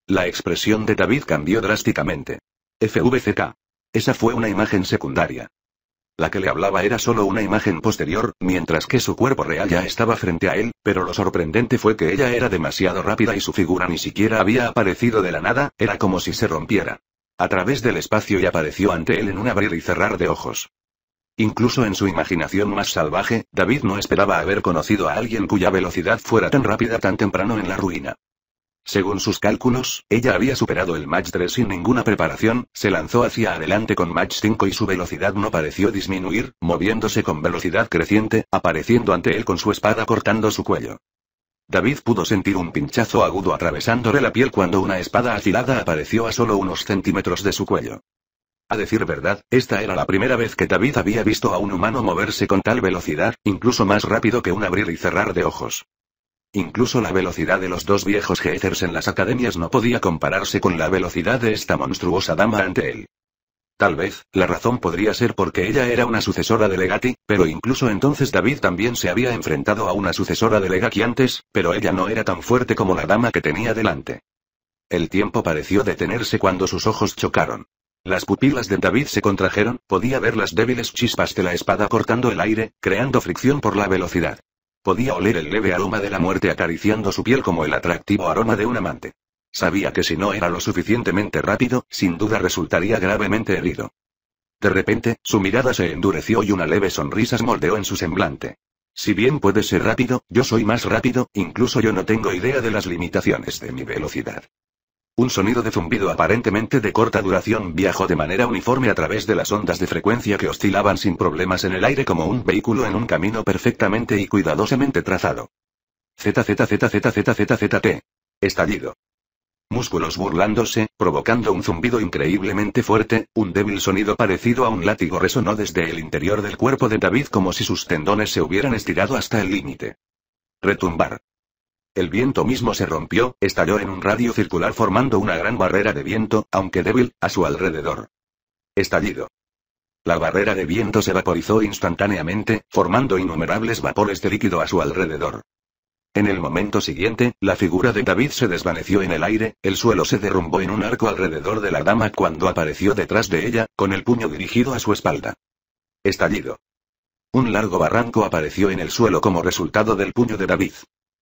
A: La expresión de David cambió drásticamente. FVCK. Esa fue una imagen secundaria. La que le hablaba era solo una imagen posterior, mientras que su cuerpo real ya estaba frente a él, pero lo sorprendente fue que ella era demasiado rápida y su figura ni siquiera había aparecido de la nada, era como si se rompiera. A través del espacio y apareció ante él en un abrir y cerrar de ojos. Incluso en su imaginación más salvaje, David no esperaba haber conocido a alguien cuya velocidad fuera tan rápida tan temprano en la ruina. Según sus cálculos, ella había superado el match 3 sin ninguna preparación, se lanzó hacia adelante con match 5 y su velocidad no pareció disminuir, moviéndose con velocidad creciente, apareciendo ante él con su espada cortando su cuello. David pudo sentir un pinchazo agudo atravesándole la piel cuando una espada afilada apareció a solo unos centímetros de su cuello. A decir verdad, esta era la primera vez que David había visto a un humano moverse con tal velocidad, incluso más rápido que un abrir y cerrar de ojos. Incluso la velocidad de los dos viejos geethers en las academias no podía compararse con la velocidad de esta monstruosa dama ante él. Tal vez, la razón podría ser porque ella era una sucesora de Legati, pero incluso entonces David también se había enfrentado a una sucesora de Legati antes, pero ella no era tan fuerte como la dama que tenía delante. El tiempo pareció detenerse cuando sus ojos chocaron. Las pupilas de David se contrajeron, podía ver las débiles chispas de la espada cortando el aire, creando fricción por la velocidad. Podía oler el leve aroma de la muerte acariciando su piel como el atractivo aroma de un amante. Sabía que si no era lo suficientemente rápido, sin duda resultaría gravemente herido. De repente, su mirada se endureció y una leve sonrisa se moldeó en su semblante. Si bien puede ser rápido, yo soy más rápido, incluso yo no tengo idea de las limitaciones de mi velocidad. Un sonido de zumbido aparentemente de corta duración viajó de manera uniforme a través de las ondas de frecuencia que oscilaban sin problemas en el aire como un vehículo en un camino perfectamente y cuidadosamente trazado. ZZZZZZZT. Estallido. Músculos burlándose, provocando un zumbido increíblemente fuerte, un débil sonido parecido a un látigo resonó desde el interior del cuerpo de David como si sus tendones se hubieran estirado hasta el límite. Retumbar. El viento mismo se rompió, estalló en un radio circular formando una gran barrera de viento, aunque débil, a su alrededor. Estallido. La barrera de viento se vaporizó instantáneamente, formando innumerables vapores de líquido a su alrededor. En el momento siguiente, la figura de David se desvaneció en el aire, el suelo se derrumbó en un arco alrededor de la dama cuando apareció detrás de ella, con el puño dirigido a su espalda. Estallido. Un largo barranco apareció en el suelo como resultado del puño de David.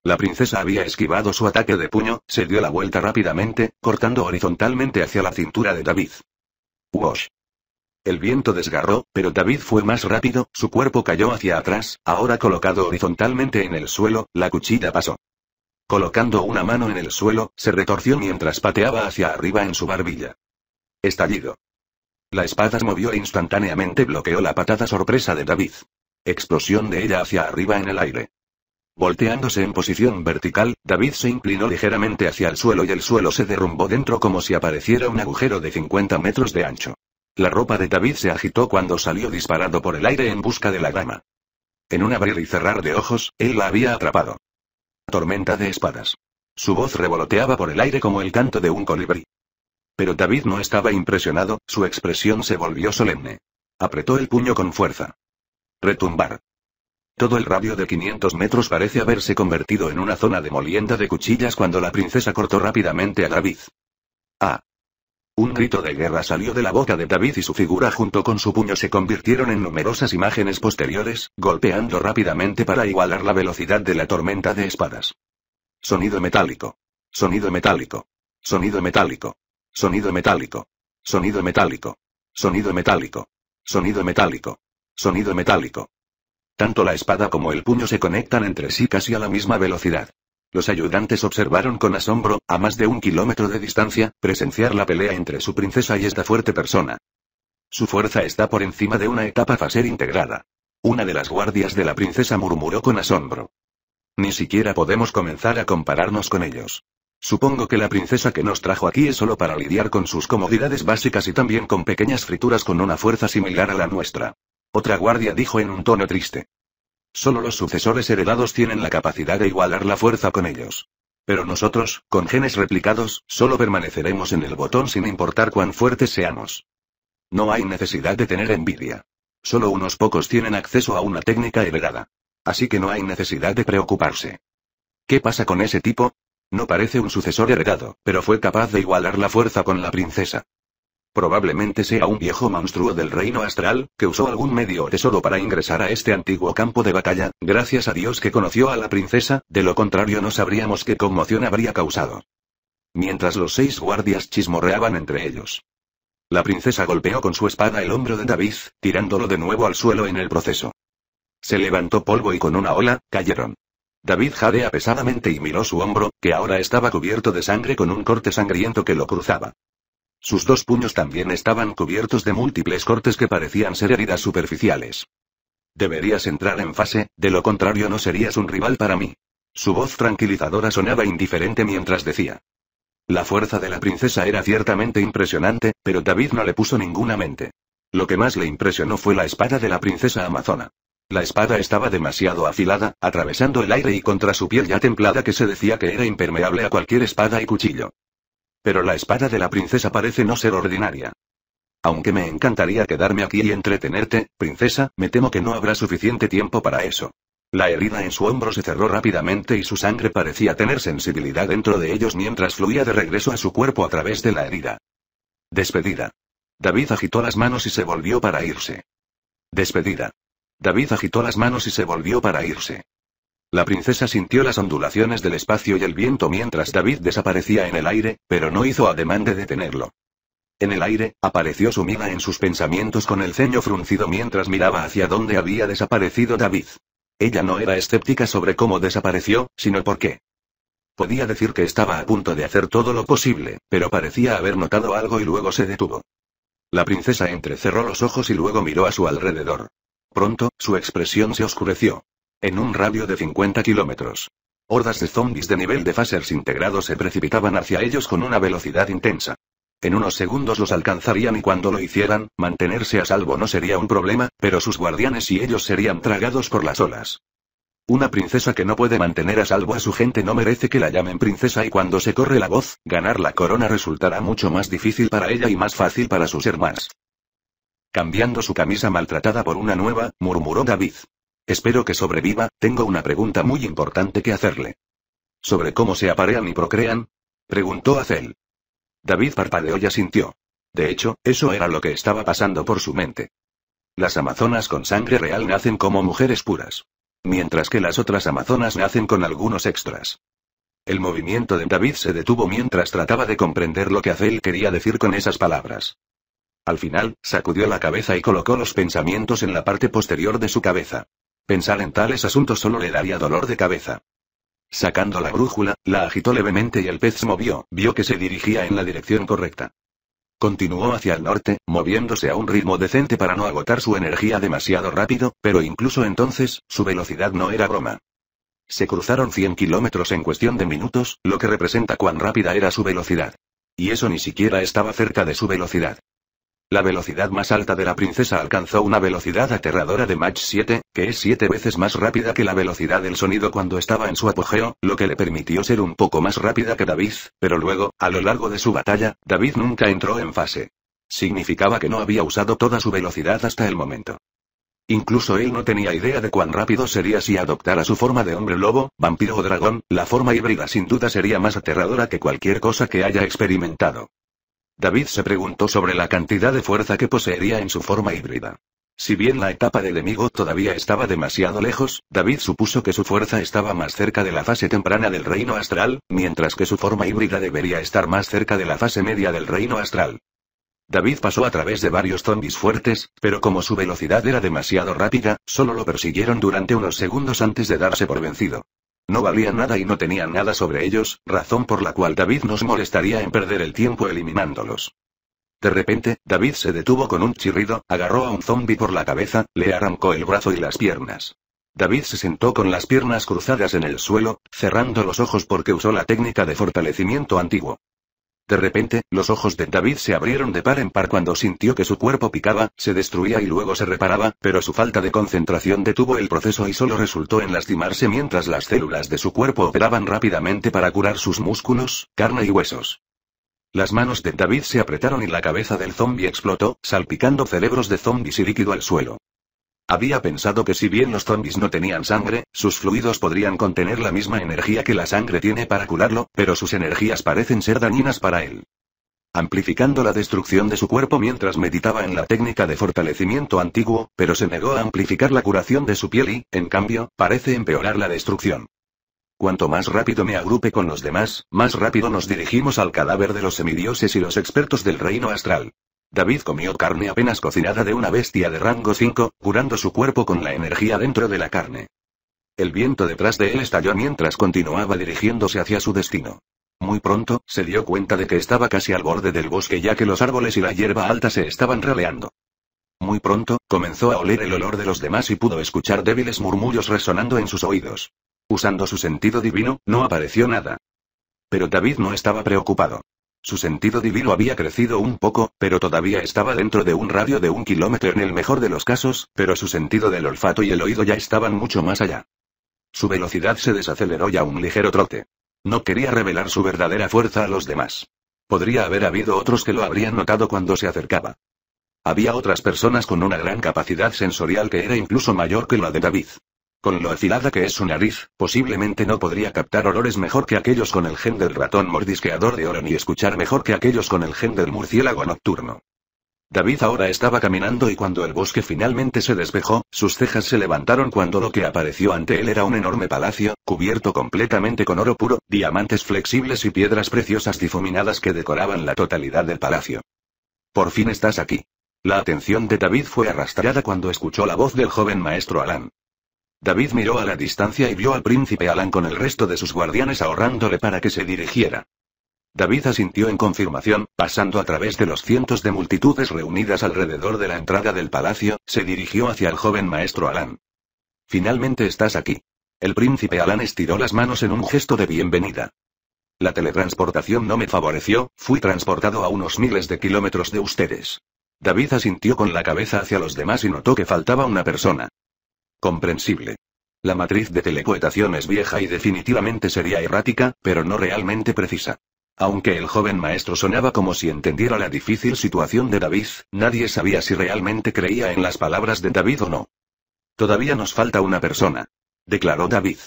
A: La princesa había esquivado su ataque de puño, se dio la vuelta rápidamente, cortando horizontalmente hacia la cintura de David. ¡Wosh! El viento desgarró, pero David fue más rápido, su cuerpo cayó hacia atrás, ahora colocado horizontalmente en el suelo, la cuchilla pasó. Colocando una mano en el suelo, se retorció mientras pateaba hacia arriba en su barbilla. Estallido. La espada se movió instantáneamente bloqueó la patada sorpresa de David. Explosión de ella hacia arriba en el aire. Volteándose en posición vertical, David se inclinó ligeramente hacia el suelo y el suelo se derrumbó dentro como si apareciera un agujero de 50 metros de ancho. La ropa de David se agitó cuando salió disparado por el aire en busca de la grama. En un abrir y cerrar de ojos, él la había atrapado. Tormenta de espadas. Su voz revoloteaba por el aire como el canto de un colibrí. Pero David no estaba impresionado, su expresión se volvió solemne. Apretó el puño con fuerza. Retumbar. Todo el radio de 500 metros parece haberse convertido en una zona de molienda de cuchillas cuando la princesa cortó rápidamente a David. ¡Ah! Un grito de guerra salió de la boca de David y su figura junto con su puño se convirtieron en numerosas imágenes posteriores, golpeando rápidamente para igualar la velocidad de la tormenta de espadas. Sonido metálico. Sonido metálico. Sonido metálico. Sonido metálico. Sonido metálico. Sonido metálico. Sonido metálico. Sonido metálico. Tanto la espada como el puño se conectan entre sí casi a la misma velocidad. Los ayudantes observaron con asombro, a más de un kilómetro de distancia, presenciar la pelea entre su princesa y esta fuerte persona. Su fuerza está por encima de una etapa faser integrada. Una de las guardias de la princesa murmuró con asombro. Ni siquiera podemos comenzar a compararnos con ellos. Supongo que la princesa que nos trajo aquí es solo para lidiar con sus comodidades básicas y también con pequeñas frituras con una fuerza similar a la nuestra. Otra guardia dijo en un tono triste. Solo los sucesores heredados tienen la capacidad de igualar la fuerza con ellos. Pero nosotros, con genes replicados, solo permaneceremos en el botón sin importar cuán fuertes seamos. No hay necesidad de tener envidia. Solo unos pocos tienen acceso a una técnica heredada. Así que no hay necesidad de preocuparse. ¿Qué pasa con ese tipo? No parece un sucesor heredado, pero fue capaz de igualar la fuerza con la princesa. Probablemente sea un viejo monstruo del reino astral, que usó algún medio o tesoro para ingresar a este antiguo campo de batalla, gracias a Dios que conoció a la princesa, de lo contrario no sabríamos qué conmoción habría causado. Mientras los seis guardias chismorreaban entre ellos. La princesa golpeó con su espada el hombro de David, tirándolo de nuevo al suelo en el proceso. Se levantó polvo y con una ola, cayeron. David jadea pesadamente y miró su hombro, que ahora estaba cubierto de sangre con un corte sangriento que lo cruzaba. Sus dos puños también estaban cubiertos de múltiples cortes que parecían ser heridas superficiales. Deberías entrar en fase, de lo contrario no serías un rival para mí. Su voz tranquilizadora sonaba indiferente mientras decía. La fuerza de la princesa era ciertamente impresionante, pero David no le puso ninguna mente. Lo que más le impresionó fue la espada de la princesa amazona. La espada estaba demasiado afilada, atravesando el aire y contra su piel ya templada que se decía que era impermeable a cualquier espada y cuchillo. Pero la espada de la princesa parece no ser ordinaria. Aunque me encantaría quedarme aquí y entretenerte, princesa, me temo que no habrá suficiente tiempo para eso. La herida en su hombro se cerró rápidamente y su sangre parecía tener sensibilidad dentro de ellos mientras fluía de regreso a su cuerpo a través de la herida. Despedida. David agitó las manos y se volvió para irse. Despedida. David agitó las manos y se volvió para irse. La princesa sintió las ondulaciones del espacio y el viento mientras David desaparecía en el aire, pero no hizo ademán de detenerlo. En el aire, apareció sumida en sus pensamientos con el ceño fruncido mientras miraba hacia dónde había desaparecido David. Ella no era escéptica sobre cómo desapareció, sino por qué. Podía decir que estaba a punto de hacer todo lo posible, pero parecía haber notado algo y luego se detuvo. La princesa entrecerró los ojos y luego miró a su alrededor. Pronto, su expresión se oscureció. En un radio de 50 kilómetros. Hordas de zombies de nivel de phasers integrados se precipitaban hacia ellos con una velocidad intensa. En unos segundos los alcanzarían y cuando lo hicieran, mantenerse a salvo no sería un problema, pero sus guardianes y ellos serían tragados por las olas. Una princesa que no puede mantener a salvo a su gente no merece que la llamen princesa y cuando se corre la voz, ganar la corona resultará mucho más difícil para ella y más fácil para sus hermanas. Cambiando su camisa maltratada por una nueva, murmuró David. Espero que sobreviva, tengo una pregunta muy importante que hacerle. ¿Sobre cómo se aparean y procrean? Preguntó Azel. David parpadeó y asintió. De hecho, eso era lo que estaba pasando por su mente. Las amazonas con sangre real nacen como mujeres puras. Mientras que las otras amazonas nacen con algunos extras. El movimiento de David se detuvo mientras trataba de comprender lo que Azel quería decir con esas palabras. Al final, sacudió la cabeza y colocó los pensamientos en la parte posterior de su cabeza. Pensar en tales asuntos solo le daría dolor de cabeza. Sacando la brújula, la agitó levemente y el pez movió, vio que se dirigía en la dirección correcta. Continuó hacia el norte, moviéndose a un ritmo decente para no agotar su energía demasiado rápido, pero incluso entonces, su velocidad no era broma. Se cruzaron 100 kilómetros en cuestión de minutos, lo que representa cuán rápida era su velocidad. Y eso ni siquiera estaba cerca de su velocidad. La velocidad más alta de la princesa alcanzó una velocidad aterradora de Mach 7, que es siete veces más rápida que la velocidad del sonido cuando estaba en su apogeo, lo que le permitió ser un poco más rápida que David, pero luego, a lo largo de su batalla, David nunca entró en fase. Significaba que no había usado toda su velocidad hasta el momento. Incluso él no tenía idea de cuán rápido sería si adoptara su forma de hombre lobo, vampiro o dragón, la forma híbrida sin duda sería más aterradora que cualquier cosa que haya experimentado. David se preguntó sobre la cantidad de fuerza que poseería en su forma híbrida. Si bien la etapa del enemigo todavía estaba demasiado lejos, David supuso que su fuerza estaba más cerca de la fase temprana del reino astral, mientras que su forma híbrida debería estar más cerca de la fase media del reino astral. David pasó a través de varios zombies fuertes, pero como su velocidad era demasiado rápida, solo lo persiguieron durante unos segundos antes de darse por vencido. No valían nada y no tenían nada sobre ellos, razón por la cual David nos molestaría en perder el tiempo eliminándolos. De repente, David se detuvo con un chirrido, agarró a un zombi por la cabeza, le arrancó el brazo y las piernas. David se sentó con las piernas cruzadas en el suelo, cerrando los ojos porque usó la técnica de fortalecimiento antiguo. De repente, los ojos de David se abrieron de par en par cuando sintió que su cuerpo picaba, se destruía y luego se reparaba, pero su falta de concentración detuvo el proceso y solo resultó en lastimarse mientras las células de su cuerpo operaban rápidamente para curar sus músculos, carne y huesos. Las manos de David se apretaron y la cabeza del zombie explotó, salpicando cerebros de zombies y líquido al suelo. Había pensado que si bien los zombies no tenían sangre, sus fluidos podrían contener la misma energía que la sangre tiene para curarlo, pero sus energías parecen ser dañinas para él. Amplificando la destrucción de su cuerpo mientras meditaba en la técnica de fortalecimiento antiguo, pero se negó a amplificar la curación de su piel y, en cambio, parece empeorar la destrucción. Cuanto más rápido me agrupe con los demás, más rápido nos dirigimos al cadáver de los semidioses y los expertos del reino astral. David comió carne apenas cocinada de una bestia de rango 5, curando su cuerpo con la energía dentro de la carne. El viento detrás de él estalló mientras continuaba dirigiéndose hacia su destino. Muy pronto, se dio cuenta de que estaba casi al borde del bosque ya que los árboles y la hierba alta se estaban raleando. Muy pronto, comenzó a oler el olor de los demás y pudo escuchar débiles murmullos resonando en sus oídos. Usando su sentido divino, no apareció nada. Pero David no estaba preocupado. Su sentido divino había crecido un poco, pero todavía estaba dentro de un radio de un kilómetro en el mejor de los casos, pero su sentido del olfato y el oído ya estaban mucho más allá. Su velocidad se desaceleró ya un ligero trote. No quería revelar su verdadera fuerza a los demás. Podría haber habido otros que lo habrían notado cuando se acercaba. Había otras personas con una gran capacidad sensorial que era incluso mayor que la de David. Con lo afilada que es su nariz, posiblemente no podría captar olores mejor que aquellos con el gen del ratón mordisqueador de oro ni escuchar mejor que aquellos con el gen del murciélago nocturno. David ahora estaba caminando y cuando el bosque finalmente se despejó, sus cejas se levantaron cuando lo que apareció ante él era un enorme palacio, cubierto completamente con oro puro, diamantes flexibles y piedras preciosas difuminadas que decoraban la totalidad del palacio. Por fin estás aquí. La atención de David fue arrastrada cuando escuchó la voz del joven maestro Alan. David miró a la distancia y vio al príncipe Alan con el resto de sus guardianes ahorrándole para que se dirigiera. David asintió en confirmación, pasando a través de los cientos de multitudes reunidas alrededor de la entrada del palacio, se dirigió hacia el joven maestro Alan. Finalmente estás aquí. El príncipe Alan estiró las manos en un gesto de bienvenida. La teletransportación no me favoreció, fui transportado a unos miles de kilómetros de ustedes. David asintió con la cabeza hacia los demás y notó que faltaba una persona. Comprensible. La matriz de telecoetación es vieja y definitivamente sería errática, pero no realmente precisa. Aunque el joven maestro sonaba como si entendiera la difícil situación de David, nadie sabía si realmente creía en las palabras de David o no. Todavía nos falta una persona. Declaró David.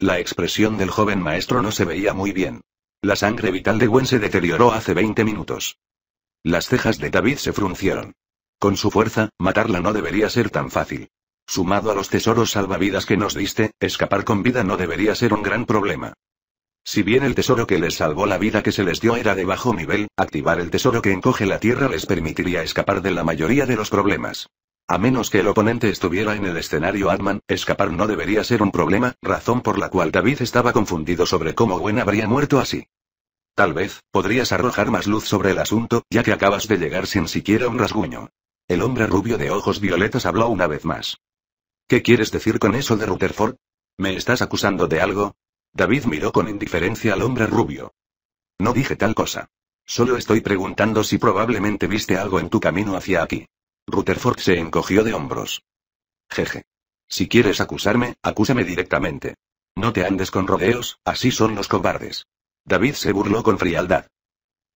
A: La expresión del joven maestro no se veía muy bien. La sangre vital de Gwen se deterioró hace 20 minutos. Las cejas de David se fruncieron. Con su fuerza, matarla no debería ser tan fácil. Sumado a los tesoros salvavidas que nos diste, escapar con vida no debería ser un gran problema. Si bien el tesoro que les salvó la vida que se les dio era de bajo nivel, activar el tesoro que encoge la tierra les permitiría escapar de la mayoría de los problemas. A menos que el oponente estuviera en el escenario Atman, escapar no debería ser un problema, razón por la cual David estaba confundido sobre cómo Gwen habría muerto así. Tal vez, podrías arrojar más luz sobre el asunto, ya que acabas de llegar sin siquiera un rasguño. El hombre rubio de ojos violetas habló una vez más. ¿Qué quieres decir con eso de Rutherford? ¿Me estás acusando de algo? David miró con indiferencia al hombre rubio. No dije tal cosa. Solo estoy preguntando si probablemente viste algo en tu camino hacia aquí. Rutherford se encogió de hombros. Jeje. Si quieres acusarme, acúsame directamente. No te andes con rodeos, así son los cobardes. David se burló con frialdad.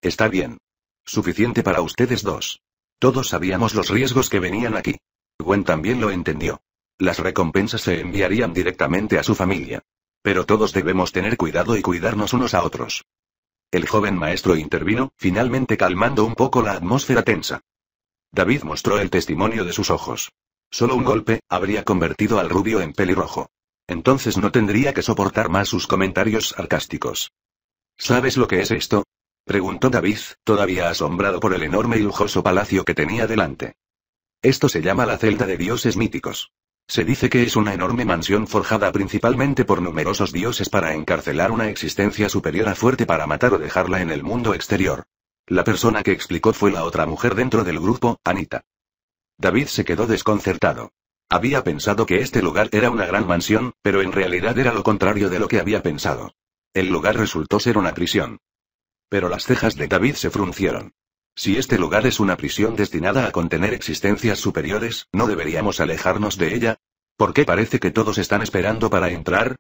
A: Está bien. Suficiente para ustedes dos. Todos sabíamos los riesgos que venían aquí. Gwen también lo entendió. Las recompensas se enviarían directamente a su familia. Pero todos debemos tener cuidado y cuidarnos unos a otros. El joven maestro intervino, finalmente calmando un poco la atmósfera tensa. David mostró el testimonio de sus ojos. Solo un golpe, habría convertido al rubio en pelirrojo. Entonces no tendría que soportar más sus comentarios sarcásticos. ¿Sabes lo que es esto? preguntó David, todavía asombrado por el enorme y lujoso palacio que tenía delante. Esto se llama la celda de dioses míticos. Se dice que es una enorme mansión forjada principalmente por numerosos dioses para encarcelar una existencia superior a fuerte para matar o dejarla en el mundo exterior. La persona que explicó fue la otra mujer dentro del grupo, Anita. David se quedó desconcertado. Había pensado que este lugar era una gran mansión, pero en realidad era lo contrario de lo que había pensado. El lugar resultó ser una prisión. Pero las cejas de David se fruncieron. Si este lugar es una prisión destinada a contener existencias superiores, ¿no deberíamos alejarnos de ella? ¿Por qué parece que todos están esperando para entrar?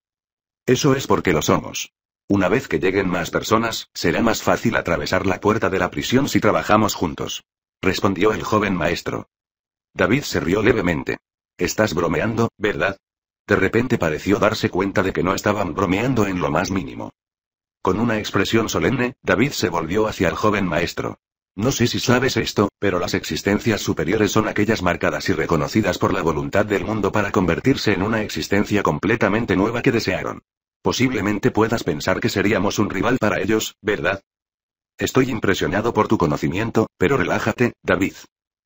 A: Eso es porque lo somos. Una vez que lleguen más personas, será más fácil atravesar la puerta de la prisión si trabajamos juntos. Respondió el joven maestro. David se rió levemente. Estás bromeando, ¿verdad? De repente pareció darse cuenta de que no estaban bromeando en lo más mínimo. Con una expresión solemne, David se volvió hacia el joven maestro. No sé si sabes esto, pero las existencias superiores son aquellas marcadas y reconocidas por la voluntad del mundo para convertirse en una existencia completamente nueva que desearon. Posiblemente puedas pensar que seríamos un rival para ellos, ¿verdad? Estoy impresionado por tu conocimiento, pero relájate, David.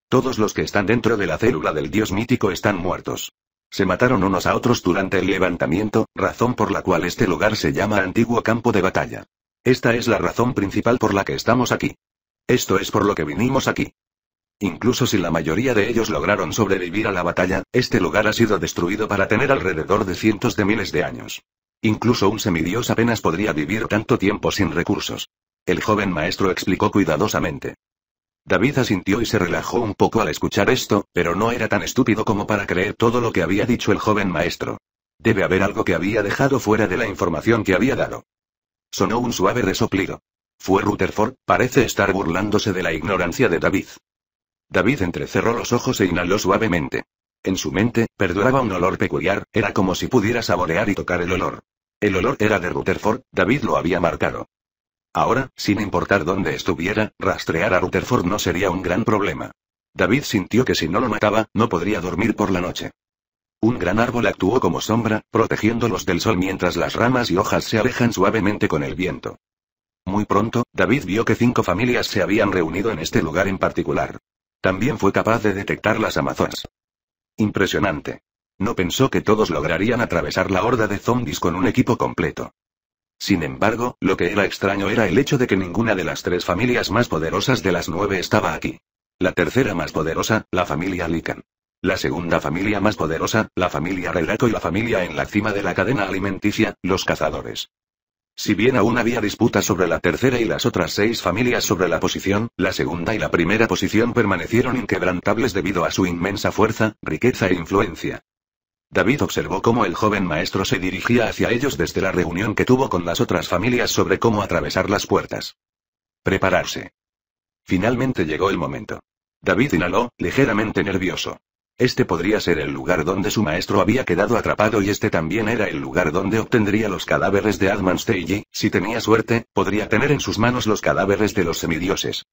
A: Todos los que están dentro de la célula del dios mítico están muertos. Se mataron unos a otros durante el levantamiento, razón por la cual este lugar se llama antiguo campo de batalla. Esta es la razón principal por la que estamos aquí. Esto es por lo que vinimos aquí. Incluso si la mayoría de ellos lograron sobrevivir a la batalla, este lugar ha sido destruido para tener alrededor de cientos de miles de años. Incluso un semidios apenas podría vivir tanto tiempo sin recursos. El joven maestro explicó cuidadosamente. David asintió y se relajó un poco al escuchar esto, pero no era tan estúpido como para creer todo lo que había dicho el joven maestro. Debe haber algo que había dejado fuera de la información que había dado. Sonó un suave resoplido. Fue Rutherford, parece estar burlándose de la ignorancia de David. David entrecerró los ojos e inhaló suavemente. En su mente, perduraba un olor peculiar, era como si pudiera saborear y tocar el olor. El olor era de Rutherford, David lo había marcado. Ahora, sin importar dónde estuviera, rastrear a Rutherford no sería un gran problema. David sintió que si no lo mataba, no podría dormir por la noche. Un gran árbol actuó como sombra, protegiéndolos del sol mientras las ramas y hojas se alejan suavemente con el viento. Muy pronto, David vio que cinco familias se habían reunido en este lugar en particular. También fue capaz de detectar las amazonas. Impresionante. No pensó que todos lograrían atravesar la horda de zombies con un equipo completo. Sin embargo, lo que era extraño era el hecho de que ninguna de las tres familias más poderosas de las nueve estaba aquí. La tercera más poderosa, la familia Lican. La segunda familia más poderosa, la familia Relaco y la familia en la cima de la cadena alimenticia, los cazadores. Si bien aún había disputa sobre la tercera y las otras seis familias sobre la posición, la segunda y la primera posición permanecieron inquebrantables debido a su inmensa fuerza, riqueza e influencia. David observó cómo el joven maestro se dirigía hacia ellos desde la reunión que tuvo con las otras familias sobre cómo atravesar las puertas. Prepararse. Finalmente llegó el momento. David inhaló, ligeramente nervioso. Este podría ser el lugar donde su maestro había quedado atrapado y este también era el lugar donde obtendría los cadáveres de Adman y, si tenía suerte, podría tener en sus manos los cadáveres de los semidioses.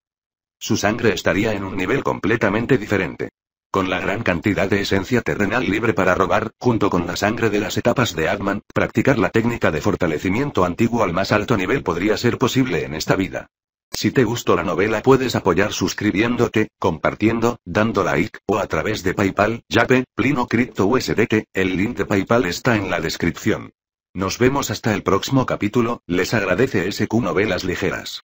A: Su sangre estaría en un nivel completamente diferente. Con la gran cantidad de esencia terrenal libre para robar, junto con la sangre de las etapas de Adman, practicar la técnica de fortalecimiento antiguo al más alto nivel podría ser posible en esta vida. Si te gustó la novela puedes apoyar suscribiéndote, compartiendo, dando like, o a través de Paypal, Yape, Plino Crypto USDT, el link de Paypal está en la descripción. Nos vemos hasta el próximo capítulo, les agradece SQ Novelas Ligeras.